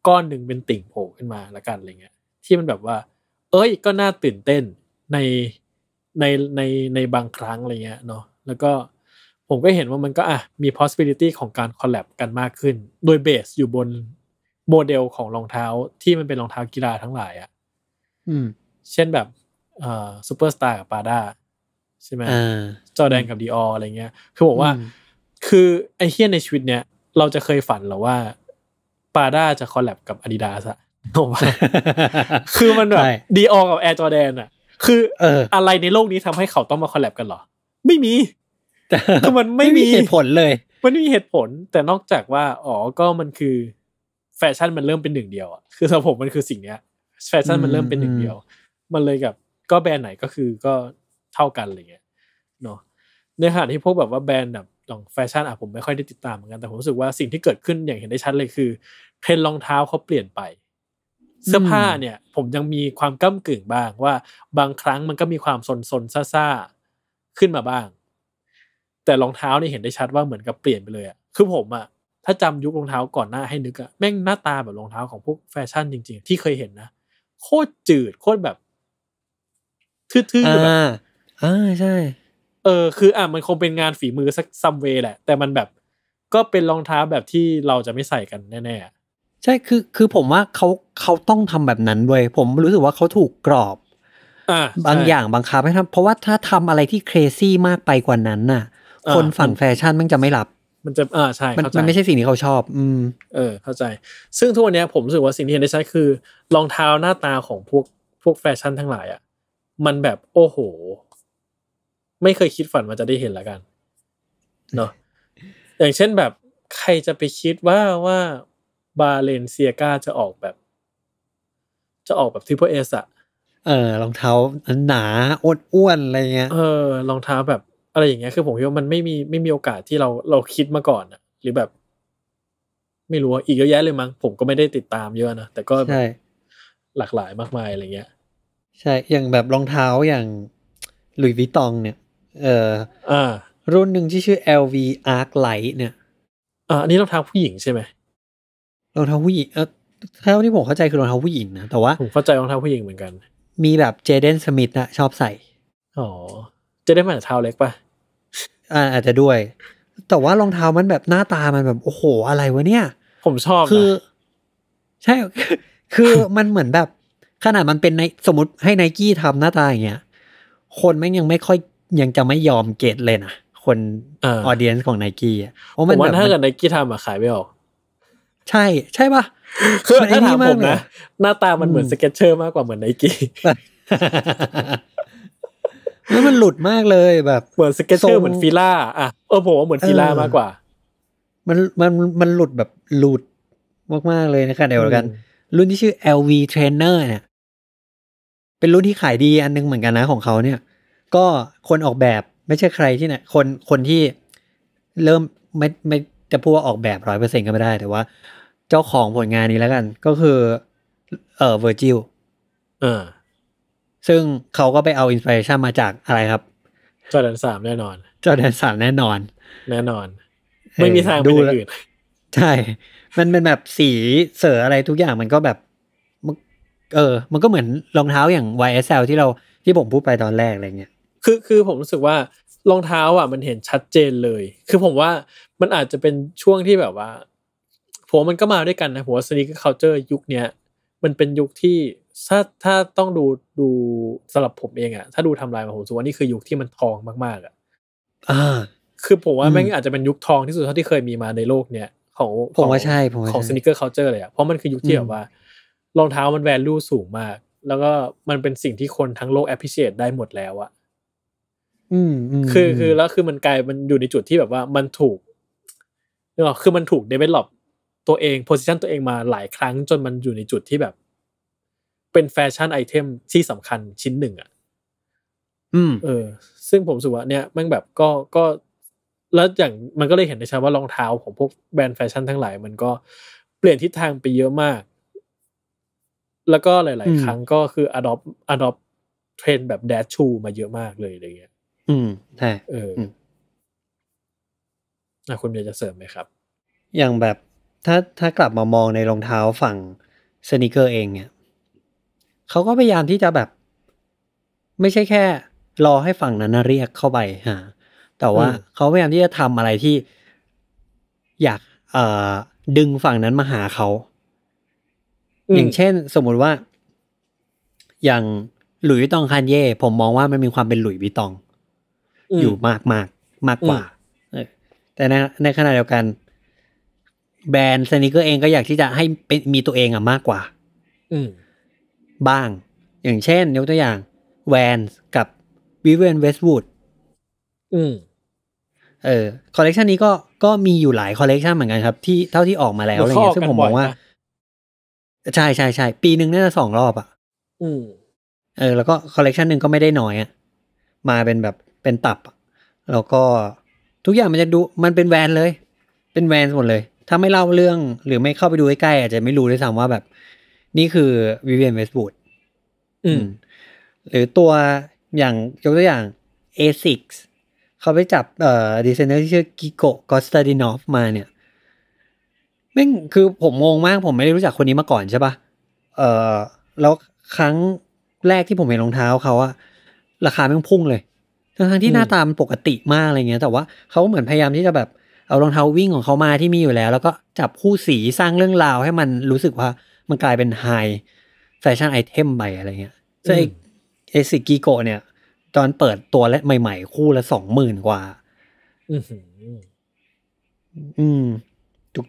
A: ก้อนหนึ่งเป็นติ่งโผล่ขึ้นมาละกันอะไรเงี้ยที่มันแบบว่าเอ้ยก็น่าตื่นเต้นในในในในบางครั้งอะไรเงี้ยเนาะแล้วก็ผมก็เห็นว่ามันก็อ่ะมี possibility ของการ collab กันมากขึ้น โดยเบสอยู่บนโมเดลของรองเท้าที่มันเป็นรองเท้ากีฬาทั้งหลายอะ่ะเช่นแบบเอ่อซูเปอร์สตาร์กับปาด้าใช่ไหมจอแดงกับดีอออะไรเงี้ย คือบอกว่า คือไอเฮี้ยนในชีวิตเนี้ย เราจะเคยฝันหรอว่าปาด้าจะคอลแลบกับอาดิดาสอะถูกไหมคือมันแบบดีออกับแอร์จอแดนอ่ะ คือเอออะไรในโลกนี้ทำให้เขาต้องมาคอลแลบกันหรอ ไม่มีคือมันไม่มีเหตุผลเลยมันไม่มีเหตุผล แต่นอกจากว่า อ๋อก็มันคือแฟชั่นมันเริ่มเป็นหนึ่งเดียวอ่ะ คือสำหรับผมมันคือสิ่งเนี้ยแฟชั่นมันเริ่มเป็นหนึ่งเดียว มันเลยกับ ก็แบรนด์ไหนก็คือก็เท่ากันอะไรเงี้ยเนาะ ในขณะที่พวกแบบว่าแบรนด์แบบองแฟชั่นอ่ะผมไม่ค่อยได้ติดตามเหมือนกัน แต่ผมรู้สึกว่าสิ่งที่เกิดขึ้นอย่างเห็นได้ชัดเลยคือเทรนรองเท้าเขาเปลี่ยนไปเสื้อผ้าเนี่ยผมยังมีความก้ากึ่งบ้างว่าบางครั้งมันก็มีความสนสนซาซาขึ้นมาบ้าง แต่รองเท้านี่เห็นได้ชัดว่าเหมือนกับเปลี่ยนไปเลยอะคือผมอะถ้าจำยุครองเท้าก่อนหน้าให้นึกอะแม่งหน้าตาแบบรองเท้าของพวกแฟชั่นจริงๆที่เคยเห็นนะ โคตรจืดโคตรแบบ ทื่อๆแบบอ่าใช่ เออคือ อ่ะมันคงเป็นงานฝีมือสักซัมเวย์แหละ แต่มันแบบ ก็เป็นรองเท้าแบบที่เราจะไม่ใส่กันแน่
B: ใช่คือคือผมว่าเขาเขาต้องทำแบบนั้นเว้ยผมรู้สึกว่าเขาถูกกรอบบางอย่างบังคับให้ทำเพราะว่าถ้าทำอะไรที่เครซี่มากไปกว่านั้นน่ะ คนฝั่งแฟชั่นมันจะไม่รับ
A: มันจะอ่าใช่มันมันไม่ใช่สิ่ง
B: ที่เขาชอบ อืม
A: เออ เข้าใจซึ่งทุกวันนี้ผมรู้สึกว่าสิ่งที่เห็นได้ชัดคือรองเท้าหน้าตาของพวกพวกแฟชั่นทั้งหลายอ่ะมันแบบโอ้โห ไม่เคยคิดฝันว่าจะได้เห็นละกันเนาะอย่างเช่นแบบใครจะไปคิดว่าว่าบาเลนเซียกาจะออกแบบ จะออกแบบทริปเปเอสอะเออรองเท้าหนาอ้วนๆอะไรเงี้ยเออรองเท้าแบบอะไรอย่างเงี้ยคือผมคิดว่ามันไม่มีไม่มีโอกาสที่เราเราคิดมาก่อนอะหรือแบบ ไม่รู้อีกเยอะแยะเลยมั้งผมก็ไม่ได้ติดตามเยอะนะแต่ก็ใช่หลากหลายมากมายอะไรเงี้ย
B: ใช่อย่างแบบรองเท้าอย่างหลุยวิตอง เนี่ย เอออ่ารุ่นหนึ่งที่ชื่อ LV Arc Light เนี่ยอ่าอันนี้รองเท้าผู้หญิงใช่ไหมรองเท้าผู้หญิงเออเท่าที่ผมเข้าใจคือรองเท้าผู้หญิงนะแต่ว่าผมเข้าใจรองเท้าผู้หญิงเหมือนกัน มีแบบเจเดนสมิธนะชอบใส่อ๋อเจเดนมันเท้าเล็กปะอ่าอาจจะด้วย แต่ว่ารองเท้ามันแบบหน้าตามันแบบโอ้โหอะไรวะเนี่ย ผมชอบคือ ใช่คือมันเหมือนแบบขนาดมันเป็นในสมมติให้ไนกี้ทำหน้าตาอย่างเงี้ย คนแม่งยังไม่ค่อยยังจะไม่ยอมเกตเลยนะคนออเดียนส์ของไนกี้อ่ะผมว่าถ้าเกิ
A: ดไนกี้ทำอะขายไม่ออกใช่ใช่ปะคือถ้าถามผมนะ หน้าตามันเหมือนสเก็ตเชอร์มากกว่าเหมือนไน
B: กี้แล้วมันหลุดมากเลยแบบเหมือนสเก็ตเชอร์เหมือนฟิล
A: ่าอ่ะเออผมว่าเหมือนฟิล่ามากกว่า
B: มันมันมันหลุดแบบหลุดมากมากเลยนะครับเดียวกัน รุ่นที่ชื่อ LV Trainer เนี่ยเป็นรุ่นที่ขายดีอันนึงเหมือนกันนะของเขาเนี่ยก็คนออกแบบไม่ใช่ใครที่ไหนคนคนที่เริ่มไม่ไม่จะพูดว่าออกแบบร้อยเปอร์เซ็นก็ไม่ได้ แต่ว่าเจ้าของผลงานนี้แล้วกันก็คือเออเวอร์จิลเออซึ่งเขาก็ไปเอาอินสปิเรชันมาจากอะไรครับ จอแดนสามแน่นอน จอแดนสามแน่นอน แน่นอน ไม่มีทางดูอื่น ใช่ มันเป็นแบบสีเสืออะไรทุกอย่างมันก็แบบ เออ มันก็เหมือนรองเท้าอย่าง YSL ที่เราที่ผมพูดไปตอนแรกอะไรเงี้ย
A: คือคือผมรู้สึกว่ารองเท้าอ่ะมันเห็นชัดเจนเลย คือผมว่ามันอาจจะเป็นช่วงที่แบบว่า ผมมันก็มาด้วยกันนะผมว่าสนิกเคาน์เตอร์ยุคเนี้ยมันเป็นยุคที่ถ้าถ้าต้องดูดูสำหรับผมเองอะถ้าดูทำลายมาผมสุว่านี่คือยุคที่มันทองมากๆอะอ่า คือผมว่าแม่งอาจจะเป็นยุคทองที่สุดเท่าที่เคยมีมาในโลกเนี้ยของผมว่าใช
B: ่ผมของสนิ
A: เกอร์เคาน์เตอร์เลยอะเพราะมันคือยุคที่แบบว่ารองเท้ามันแวลูสูงมาก แล้วก็มันเป็นสิ่งที่คนทั้งโลกแอพพิเชตได้หมดแล้วอะคือคือแล้วคือมันกลายมันอยู่ในจุดที่แบบว่ามันถูกเนอะคือมันถูกเดเวล็อปตัวเองโพสิชันตัวเองมาหลายครั้งจนมันอยู่ในจุดที่แบบ เป็นแฟชั่นไอเทมที่สำคัญชิ้นหนึ่งอ่ะอืมเออซึ่งผมสุว่า เนี่ยมันแบบก็ก็ แล้วอย่างมันก็เลยเห็นได้ชัดว่ารองเท้าของพวกแบรนด์แฟชั่นทั้งหลาย มันก็เปลี่ยนทิศทางไปเยอะมาก แล้วก็หลาย ๆ ครั้งก็คืออ adopt adopt เทรนแบบแดชชูมาเยอะมากเลยอะไรเงี้ย
B: อืมใช่เออ
A: อะคุณเบียจะเสริมไหมครับ
B: อย่างแบบ ถ้า ถ้ากลับมามองในรองเท้าฝั่งสนิเกอร์เองเนี่ย เขาก็พยายามที่จะแบบ ไม่ใช่แค่ รอให้ฝั่งนั้นเรียกเข้าไป ฮะ แต่ว่าเขาพยายามที่จะทำอะไรที่อยากเอ่อดึงฝั่งนั้นมาหาเขา อย่างเช่น สมมุติว่า อย่างหลุยตองคันเย่ ผมมองว่ามันมีความเป็นหลุยวิตองอยู่มากมากมากกว่า แต่ในในขณะเดียวกัน แบรนด์สนิเกอร์เองก็อยากที่จะให้เป็นมีตัวเองอะมากกว่า อืบ้าง อย่างเช่นยกตัวอย่างแวนกับวิเวนเวสต์วูดอืมเออคอลเลกชันนี้ก็ก็มีอยู่หลายคอลเลกชันเหมือนกันครับ ที่เท่าที่ออกมาแล้วอะไรเงี้ยซึ่งผมมองว่า ใช่ใช่ใช่ปีหนึ่งน่าจะสองรอบอ่ะอืมเออแล้วก็คอลเลกชันหนึ่งก็ไม่ได้น้อยอ่ะ มาเป็นแบบเป็นตับ แล้วก็ทุกอย่างมันจะดู มันเป็นแวนเลย เป็นแวนหมดเลย ถ้าไม่เล่าเรื่องหรือไม่เข้าไปดูใกล้ๆอาจจะไม่รู้ด้วยซ้ำว่าแบบ นี่คือวิเวียนเวสบูดอืมหรือตัวอย่าง ยกตัวอย่าง A6 เขาไปจับเอ่อดีไซเนอร์ที่ชื่อกิโกกอสตาดินอฟมาเนี่ยม่งคือผมงงมาก ผมไม่ได้รู้จักคนนี้มาก่อนใช่ปะเออแล้วครั้งแรกที่ผมเห็นรองเท้าเขาอะราคาแม่งพุ่งเลยทั้งที่หน้าตามปกติมากอะไรเงี้ยแต่ว่าเขาเหมือนพยายามที่จะแบบเอารองเท้าวิ่งของเขามาที่มีอยู่แล้ว แล้วก็จับคู่สีสร้างเรื่องราวให้มันรู้สึกว่า มันกลายเป็นไฮแฟชั่นไอเทมไปอะไรเงี้ย ซึ่งเอซิกิโกเนี่ยตอนเปิดตัวและใหม่ๆ คู่ละสองหมื่นกว่า อืม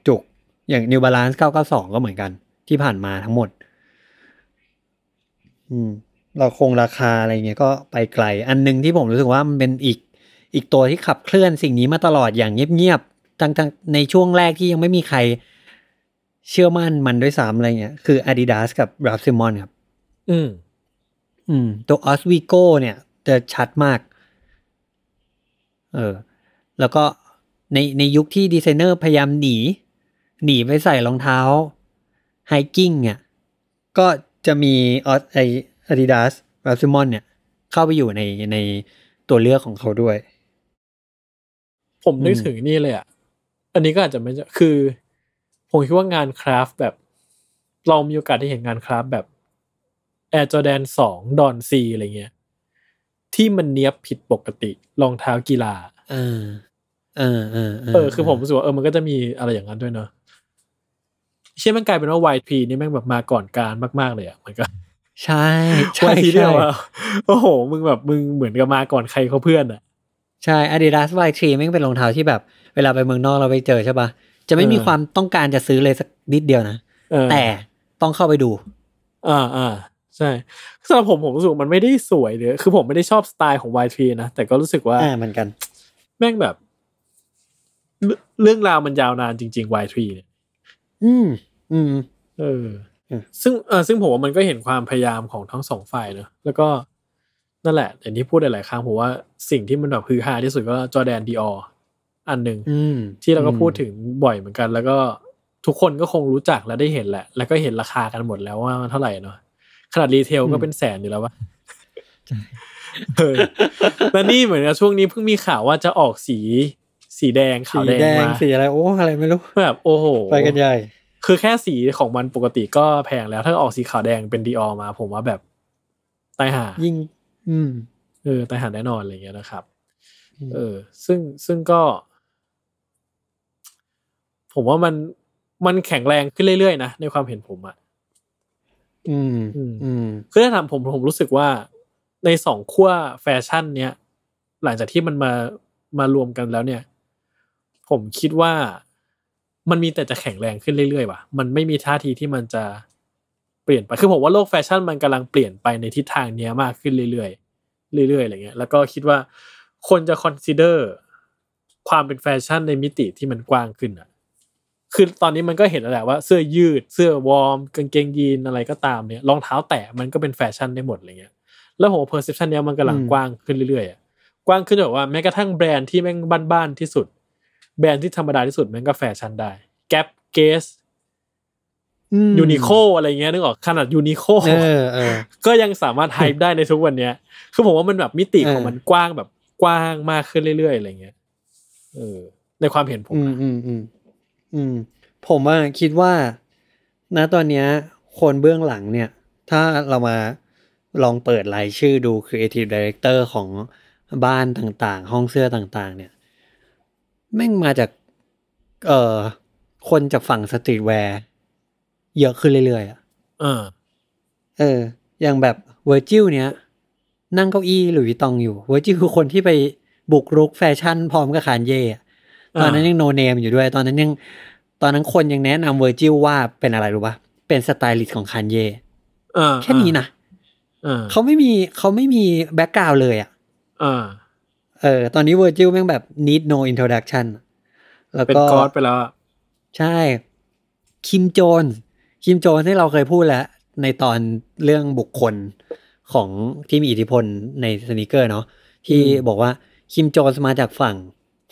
B: จุกๆ อย่าง New Balance 992 ก็เหมือนกันที่ผ่านมาทั้งหมด อืมเราคงราคาอะไรเงี้ยก็ไปไกล อันนึงที่ผมรู้สึกว่ามันเป็นอีก อีกตัวที่ขับเคลื่อนสิ่งนี้มาตลอดอย่างเงียบ ๆทั้งทงในช่วงแรกที่ยังไม่มีใคร เชื่อมั่นมันด้วยซ้ำอะไรเงี้ยคือ Adidas กับ r a ฟซิมอนครับ อืม อืม ตัวออสวีโกเนี่ย จะชัดมาก เออ แล้วก็ในในยุคที่ดีไซเนอร์พยายามหนี หนีไปใส่รองเท้าไฮกิ้งอ่ะก็จะมีออสไออาดิดาสแบบซิมอนเนี่ย เข้าไปอยู่ในในตัวเลือกของเขาด้วย
A: ผมนึกถึงนี่เลยอ่ะอันนี้ก็อาจจะไม่คือ ผมคิดว่างานคราฟแบบเรา มีโอกาสได้เห็นงานคราฟแบบแอร์จอแดนสองดอนซีอะไรเงี้ย ที่มันเนี้ยบผิดปกติรองเท้ากีฬาเออเออเออเออคือผมรู้สึกว่าเออมันก็จะมีอะไรอย่างนั้นด้วยเนาะเชื่อมันกลายเป็นว่าวพีนี่แม่งแบบมาก่อนการมากๆเลยอะ่ะมันก็
B: ใช่ใช่ทีเดียว
A: โอ้โห มึงแบบ มึงเหมือนกับมาก่อนใครเขาเพื่อนอ่ะ ใช่ Adidas
B: Y 3แม่งเป็นรองเท้าที่แบบ เวลาไปเมืองนอกเราไปเจอใช่ปะ จะไม่มีความต้องการจะซื้อเลยสัก
A: นิดเดียวนะ แต่ต้องเข้าไปดู อ่า อ่า ใช่สำหรับผมผมรู้สึกมันไม่ได้สวยเลยคือผมไม่ได้ชอบสไตล์ของ Y3 นะ แต่ก็รู้สึกว่าอ่าเหมือนกัน แม่งแบบ เรื่องราวมันยาวนานจริงๆ Y3 เนี่ย อืม อืม เออซึ่งเออซึ่งผมว่ามันก็เห็นความพยายามของทั้งสองฝ่ายเนอะแล้วก็นั่นแหละอย่างที่พูดหลายๆครั้งผมว่าสิ่งที่มันแบบฮือฮาที่สุดก็จอแดนดีอออันหนึ่งที่เราก็พูดถึงบ่อยเหมือนกัน แล้วก็ทุกคนก็คงรู้จักและได้เห็นแหละ แล้วก็เห็นราคากันหมดแล้วว่ามันเท่าไหร่เนาะขนาดรีเทลก็เป็นแสนอยู่แล้ววะแล้วนี่เหมือนกับช่วงนี้เพิ่งมีข่าวว่าจะออกสี สีแดงขาวแดงมาสีอะไร โอ้ อะไรไม่รู้แบบ โอ้โหไปกันใหญ่คือแค่สีของมันปกติก็แพงแล้วถ้าออกสีขาวแดงเป็นดีออมา ผมว่าแบบตายหา ยิ่ง อืม เออตายหาแน่นอน อะไรเงี้ยนะครับเออ ซึ่งซึ่งก็ ผมว่ามัน มันแข็งแรงขึ้นเรื่อยๆนะในความเห็นผมอะอืม อืมคือถ้าถามผม ผมรู้สึกว่า ในสองขั้วแฟชั่น เนี้ยหลังจากที่มันมามารวมกันแล้วเนี่ย ผมคิดว่ามันมีแต่จะแข็งแรงขึ้นเรื่อย ๆ ว่ะ มันไม่มีท่าทีที่มันจะเปลี่ยนไป คือผมว่าโลกแฟชั่นมันกำลังเปลี่ยนไปในทิศทางเนี้ยมากขึ้นเรื่อยๆ เรื่อยๆอะไรเงี้ย แล้วก็คิดว่าคนจะคอนซิเดอร์ความเป็นแฟชั่นในมิติที่มันกว้างขึ้นอ่ะคือตอนนี้มันก็เห็นแล้วแหละว่า เสื้อยืดเสื้อวอร์ม กางเกงยีนอะไรก็ตามเนี่ย รองเท้าแตะมันก็เป็นแฟชั่นได้หมดอะไรเงี้ย แล้วผมเพอร์เซพชันเนี้ยมันกำลังกว้างขึ้นเรื่อยๆกว้างขึ้นแบบว่าแม้กระทั่งแบรนด์ที่แม่งบ้านๆที่สุดแบรนด์ที่ธรรมดาที่สุดแม่งก็แฟชั่นได้ แก๊ปเกสยูนิโคอะไรเงี้ยนึกออกขนาดยูนิโคก็ยังสามารถไฮป์ได้ในทุกวันเนี้ยคือผมว่ามันแบบมิติของมันกว้างแบบกว้างมากขึ้นเรื่อยๆอะไรเงี้ยเออในความเห็นผม อื
B: มอืมอืมอืม ผมว่าคิดว่าณตอนเนี้ยคนเบื้องหลังเนี่ย ถ้าเรามาลองเปิดรายชื่อดู Creative Director ของบ้านต่างๆ ห้องเสื้อต่างๆเนี่ยแม่งมาจากเอ่อคนจากฝั่งสตรีทแวร์เยอะขึ้นเรื่อยๆอ่ะ เออ เออ อย่างแบบเวอร์จิลเนี้ยนั่งเก้าอี้หลุยตองอยู่เวอร์จิลคือคนที่ไปบุกรุกแฟชั่นพร้อมกับคานเย่ตอนนั้นยังโนเนมอยู่ด้วยตอนนั้นยังตอนนั้นคนยังแนะนำเวอร์จิลว่าเป็นอะไรรู้ปะเป็นสไตลิสต์ของคานเย่แค่นี้นะเขาไม่มีเขาไม่มีแบ็กกราวเลย อ่ะเออตอนนี้เวอร์จิลแม่งแบบ need no introduction แล้วก็ เป็นกอดไปแล้วใช่ คิมโจนคิมโจนที่เราเคยพูดแล้ว ในตอนเรื่องบุคคลของที่มีอิทธิพลในสนิเกอร์เนาะ ที่บอกว่าคิมโจนมาจากฝั่ง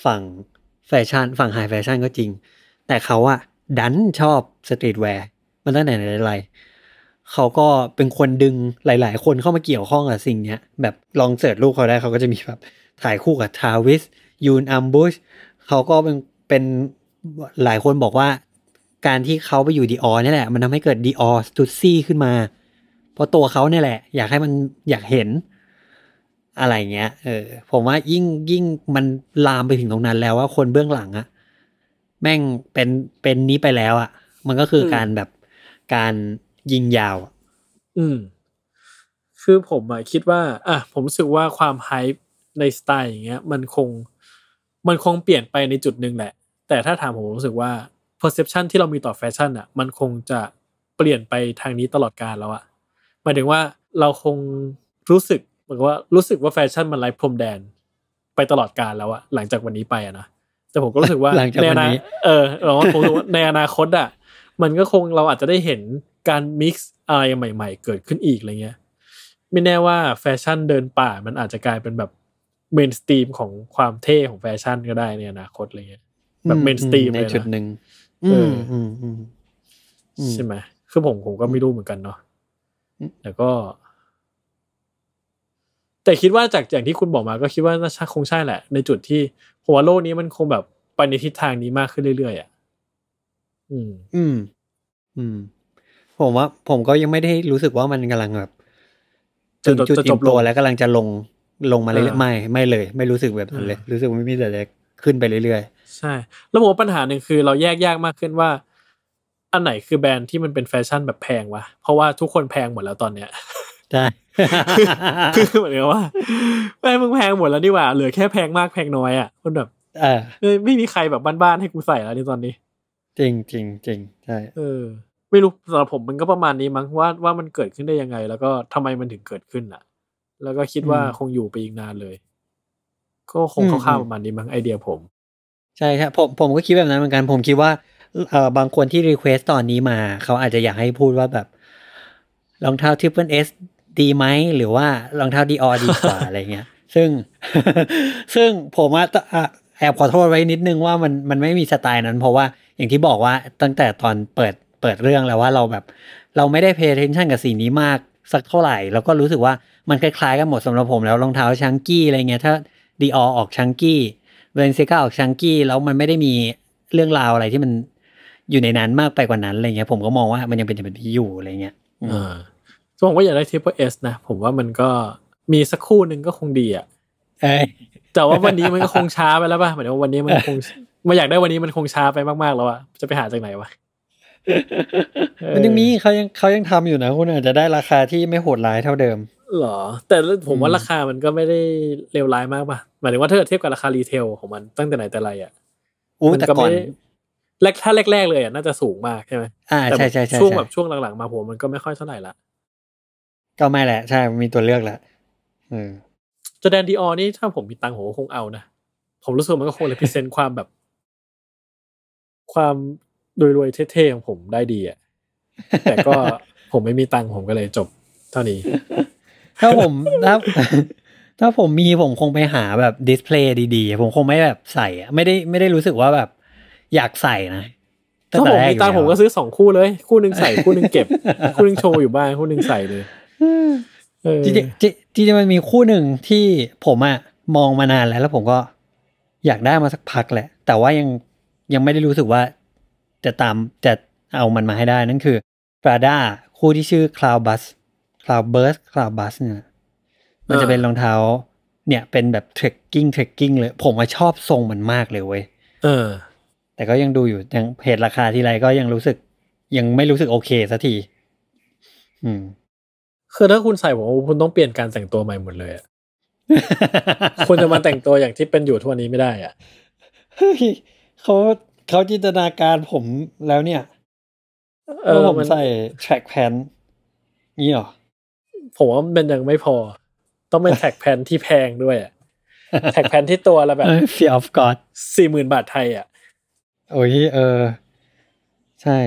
B: ฝั่งแฟชั่นฝั่งไฮแฟชั่นก็จริง แต่เขาอะดันชอบสตรีทแวร์มันตั้งแต่ไหนไร เขาก็เป็นคนดึงหลาย ๆ คนเข้ามาเกี่ยวข้องกับสิ่งเนี้ย แบบลองเสิร์ชรูปเขาได้เขาก็จะมีแบบถ่ายคู่กับทาวิสยูนอัมบูชเขาก็เป็นเป็นหลายคนบอกว่า การที่เขาไปอยู่ดีออนี่แหละ มันทำให้เกิดดีออสตูซี่ขึ้นมา เพราะตัวเขาเนี่ยแหละ อยากให้มันอยากเห็นอะไรเงี้ยเออผมว่ายิ่งยิ่งมันลามไปถึงตรงนั้นแล้วว่าคนเบื้องหลังอะแม่งเป็นเป็นนี้ไปแล้วอะมันก็คือการแบบการยิงยาว
A: อืมคือผมอะคิดว่า อ่ะผมรู้สึกว่าความไฮปในสไตล์อย่างเงี้ยมันคงมันคงเปลี่ยนไปในจุดหนึ่งแหละแต่ถ้าถามผมรู้สึกว่า perception ที่เรามีต่อแฟชั่นอ่ะมันคงจะเปลี่ยนไปทางนี้ตลอดกาลแล้วอ่ะหมายถึงว่าเราคงรู้สึกเหมือนว่ารู้สึกว่าแฟชั่นมันไร้พรมแดนไปตลอดกาลแล้วอะหลังจากวันนี้ไปอะนะแต่ผมก็รู้สึกว่า ในอนาเออเราผมรู้ว่าในอนาคตอะมันก็คงเราอาจจะได้เห็นการมิกซ์อะไรใหม่ๆ เกิดขึ้นอีกอะไรเงี้ย ไม่แน่ว่าแฟชั่นเดินป่ามันอาจจะกลายเป็นแบบเมนสตรีมของความเท่ของแฟชั่นก็ได้ในอนาคตอะไรเงี้ยแบบเมนสตรีมในจุดหนึ่งใช่ไหมคือผม ผมก็ไม่รู้เหมือนกันเนาะแต่ก็ แต่คิดว่าจากอย่างที่คุณบอกมาก็คิดว่าน่าคงใช่แหละ ในจุดที่หัวโลกนี้มันคงแบบไปในทิศทางนี้มากขึ้นเรื่อยๆอ่ะอืม อืม
B: อืม ผมว่า ผมก็ยังไม่ได้รู้สึกว่ามันกำลังแบบจนจุดจบตัวแล้วกำลังจะลงลงมาเลยไม่ไม่เลย ไม่รู้สึกแบบนั้นเลยรู้สึกว่าไม่มีแต่จะขึ้นไปเรื่อย
A: ๆใช่ แล้วผมว่าปัญหาหนึ่งคือ เราแยกยากมากขึ้นว่า อันไหนคือแบรนด์ที่มันเป็นแฟชั่นแบบแพงวะ เพราะว่าทุกคนแพงหมดแล้วตอนเนี้ยใช่คือเหมือนกับว่าแม่มึงแพงหมดแล้วนี่หว่าเหลือแค่แพงมากแพงน้อยอ่ะมันแบบเออไม่มีใครแบบบ้านๆให้กูใส่แล้วในตอนนี้ จริงจริงจริงใช่เออ ไม่รู้สำหรับผมมันก็ประมาณนี้มั้งว่าว่ามันเกิดขึ้นได้ยังไง แล้วก็ทำไมมันถึงเกิดขึ้นอ่ะแล้วก็คิดว่าคงอยู่ไปอีกนานเลย ก็คงคร่าวๆประมาณนี้มั้งไอเดียผม
B: ใช่ครับผมผมก็คิดแบบนั้นเหมือนกัน ผมคิดว่าเออบางคนที่รีเควสตอนนี้มา เขาอาจจะอยากให้พูดว่าแบบรองเท้าทิปเปิลเอสดีไหมหรือว่ารองเท้าดีออดีกว่าอะไรเงี้ยซึ่ง ซึ่งผมว่าแอบขอโทษไว้นิดนึงว่ามันมันไม่มีสไตล์นั้น เพราะว่าอย่างที่บอกว่าตั้งแต่ตอนเปิดเปิดเรื่องแล้วว่าเราแบบเราไม่ได้เพย์เทนชั่นกับสีนี้มากสักเท่าไหร่แล้วก็รู้สึกว่ามันคล้ายๆกันหมดสำหรับผมแล้วรองเท้าชังกี้อะไรเงี้ยถ้าดีออออกชังกี้เวนเซกาออกชังกี้ แล้วมันไม่ได้มีเรื่องราวอะไรที่มันอยู่ในนั้นมากไปกว่านั้น
A: อะไรเงี้ยผมก็มองว่ามันยังเป็นแบบีอยู่อะไร
B: เงี้ยอ่า
A: ผมว่าอยากได้ทริปเปอสนะ ผมว่ามันก็มีสักคู่หนึ่งก็คงดีอ่ะแต่ว่าวันนี้มันก็คงช้าไปแล้วป่ะเหมือนวันนี้มันคงมาอยากได้วันนี้มันคงช้าไปมากๆแล้วอ่ะจะไปหาจากไหนวะ
B: มันยังมีเขายังเขายังทำอยู่นะคุณอาจจะได้ราคาที่ไม่โหดร้ายเท่าเดิม
A: หรอ แต่ผมว่าราคามันก็ไม่ได้เลวร้ายมากป่ะหมายถึงว่าถ้าเทียบกับราคารีเทลของมันตั้งแต่ไหนแต่ไรอ่ะอู้แต่ก่อนแรกถ้าแรกๆเลยอ่ะน่าจะสูงมากใช่ไหมอ่าใช่ใช่ช่วงแบบช่วงหลัง ๆ มา ผมมันก็ไม่ค่อยเท่าไหร่ละ
B: ก็ไม่แหละ ใช่มีตัวเลือกแล้ว
A: จอแดนดีออนี่ถ้าผมมีตังหัวคงเอานะผมรู้สึกมันก็คงเลยพิเศษความแบบ ความรวยๆเท่ๆของผมได้ดีอ่ะ แต่ก็ผมไม่มีตังค์ผมก็เลยจบเท่านี้
B: ถ้าผมถ้าถ้าผมมีผมคงไปหาแบบดิสเพลย์ดีๆผมคงไม่แบบใส่ไม่ได้ไม่ได้รู้สึกว่าแบบ อยากใส่นะ
A: ถ้าผมมีตังค์ผมก็ซื้อสองคู่เลย คู่หนึ่งใส่คู่ห
B: นึ่งเก็บคู่หนึ่งโชว์อยู่บ้านคู่หนึ่งใส่เลยจริงจริงมันมีคู่หนึ่งที่ผมอะมองมานานแล้ว แล้วผมก็อยากได้มาสักพักแหละ แต่ว่ายังยังไม่ได้รู้สึกว่าจะตาม จะเอามันมาให้ได้ นั่นคือ p r a d a คู่ที่ชื่อ Cloud Bus Cloud Burst Cloud Bus เนี่ยมันจะเป็นรองเท้า เนี่ย เป็นแบบ trekking trekking เลย ผมชอบทรงมันมากเลยเว้ยเออ แต่ก็ยังดูอยู่ยังเพจราคาทีไรก็ยังรู้สึก ยังไม่รู้สึกโอเคสักทีอืม
A: คือถ้าคุณใส่ผมคุณต้องเปลี่ยนการแต่งตัวใหม่หมดเลยคุณจะมาแต่งตัวอย่างที่เป็นอยู่ทั่วนี้ไม่ได้อ่ะเขาเขาจินตนาการผมแล้วเนี่ยว่าผมใส่แทร็กแพนนี่หรอ ผมว่ามันยังไม่พอ ต้องเป็นแทร็กแพนที่แพงด้วยแท็กแพนที่ตัวละแบบฟีออฟกอดสี่หมื่นบาทไทยอ่ะ
B: โอ้ย เออ ใช่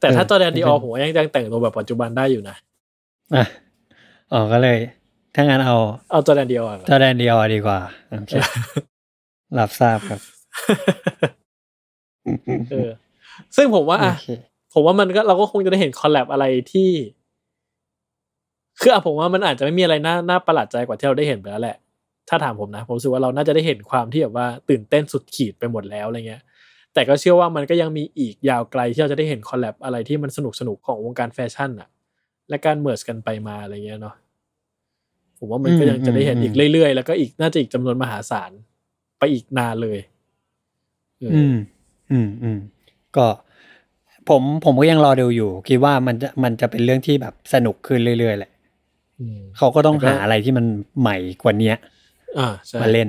B: แต่ถ้าตัวแดนดีออผ
A: มยังยังแต่งตัวแบบปัจจุบันได้อยู่นะ
B: อ่ะอ๋อก็เลย ถ้างั้นเอาเอาตัวแดนดีออตัวแดนดีออดีกว่าโอเครับทราบครับเออ
A: ซึ่งผมว่าอ่ะผมว่ามันก็เราก็คงจะได้เห็นคอลแลบอะไรที่คืออ่ะผมว่ามันอาจจะไม่มีอะไรน่า น่าประหลาดใจกว่าที่เราได้เห็นไปแล้ว แหละ ถ้าถามผมนะ ผมรู้สึกว่าเราน่าจะได้เห็นความที่แบบว่า ตื่นเต้นสุดขีดไปหมดแล้วอะไรเงี้ย แต่ก็เชื่อว่ามันก็ยังมีอีกยาวไกลที่เราจะได้เห็นคอลแลบอะไรที่มันสนุกสนุกของวงการแฟชั่นอะและการเมิร์สกันไปมาอะไรเงี้ยเนาะ ผมว่ามันก็ยังจะได้เห็นอีกเรื่อยๆ แล้วก็อีกน่าจะอีกจำนวนมหาศาลไปอีกนานเลย
B: อืมอืมอืม ก็ ผมผมก็ยังรอดูอยู่ คิดว่ามันจะมันจะเป็นเรื่องที่แบบสนุกขึ้นเรื่อยๆแหละเขาก็
A: ต้องหาอะไรที่มันใหม่กว่านี้อ่ามาเล่น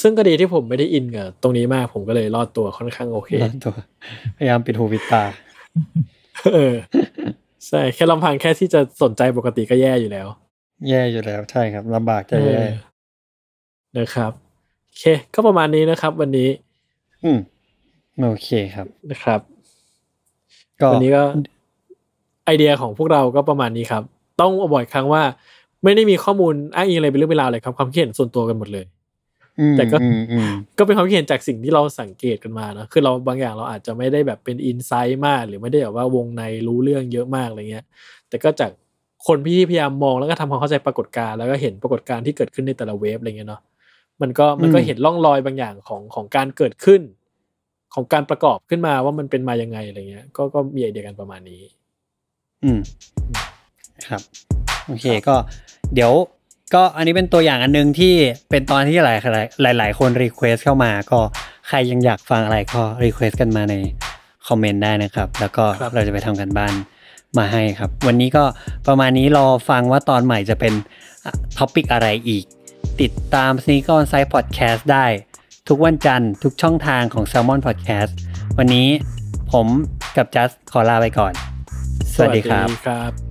A: ซึ่งก็ดีที่ผมไม่ได้อินกับตรงนี้มากผมก็เลยรอดตัวค่อนข้างโอเคตัวพยายามปิดหูปิดตา เออใช่แค่ลำพังแค่ที่จะสนใจปกติก็แย่อยู่แล้ว แย่อยู่แล้ว ใช่ครับลำบากจะแย่นะครับโอเคก็ประมาณนี้นะครับ วันนี้ อืมโอเคครับนะครับก็วันนี้ก็ไอเดียของพวกเราก็ประมาณนี้ครับ ต้องบ่อยครั้งว่า ไม่ได้มีข้อมูลอ้างอิงอะไรเป็นเรื่องเป็นราวเลยครับความคิดเห็นส่วนตัวกันหมดเลยแต่ก็ก็เป็นความคิดเห็นจากสิ่งที่เราสังเกตกันมานะคือเราบางอย่างเราอาจจะไม่ได้แบบเป็นอินไซต์มาก หรือไม่ได้แบบว่าวงในรู้เรื่องเยอะมากอะไรเงี้ย แต่ก็จากคนพี่พยายามมอง แล้วก็ทำความเข้าใจปรากฏการณ์แล้วก็เห็นปรากฏการณ์ที่เกิดขึ้นในแต่ละเวฟอะไรเงี้ยเนาะมันก็มันก็เห็นร่องรอยบางอย่างของของการเกิดขึ้นของการประกอบขึ้นมาว่ามันเป็นมายังไงอะไรเงี้ย ก็ก็มีไอเดียกันประมาณนี้อืม
B: ครับโอเค ก็เดี๋ยว ก็อันนี้เป็นตัวอย่างอันนึงที่เป็นตอนที่หลายหลายหลายคนรีเควสเข้ามา ก็ใครยังอยากฟังอะไรก็รีเควสกันมาในคอมเมนต์ได้นะครับ แล้วก็เราจะไปทำกันบ้านมาให้ครับ วันนี้ก็ประมาณนี้รอฟังว่าตอนใหม่จะเป็นท็อปิกอะไรอีก ติดตามซีกอนไซด์พอดแคสต์ได้ทุกวันจันทร์ทุกช่องทางของ s ซ l m o n Podcast วันนี้ผมกับจัสขอลา
A: ไปก่อน สวัสดีครับ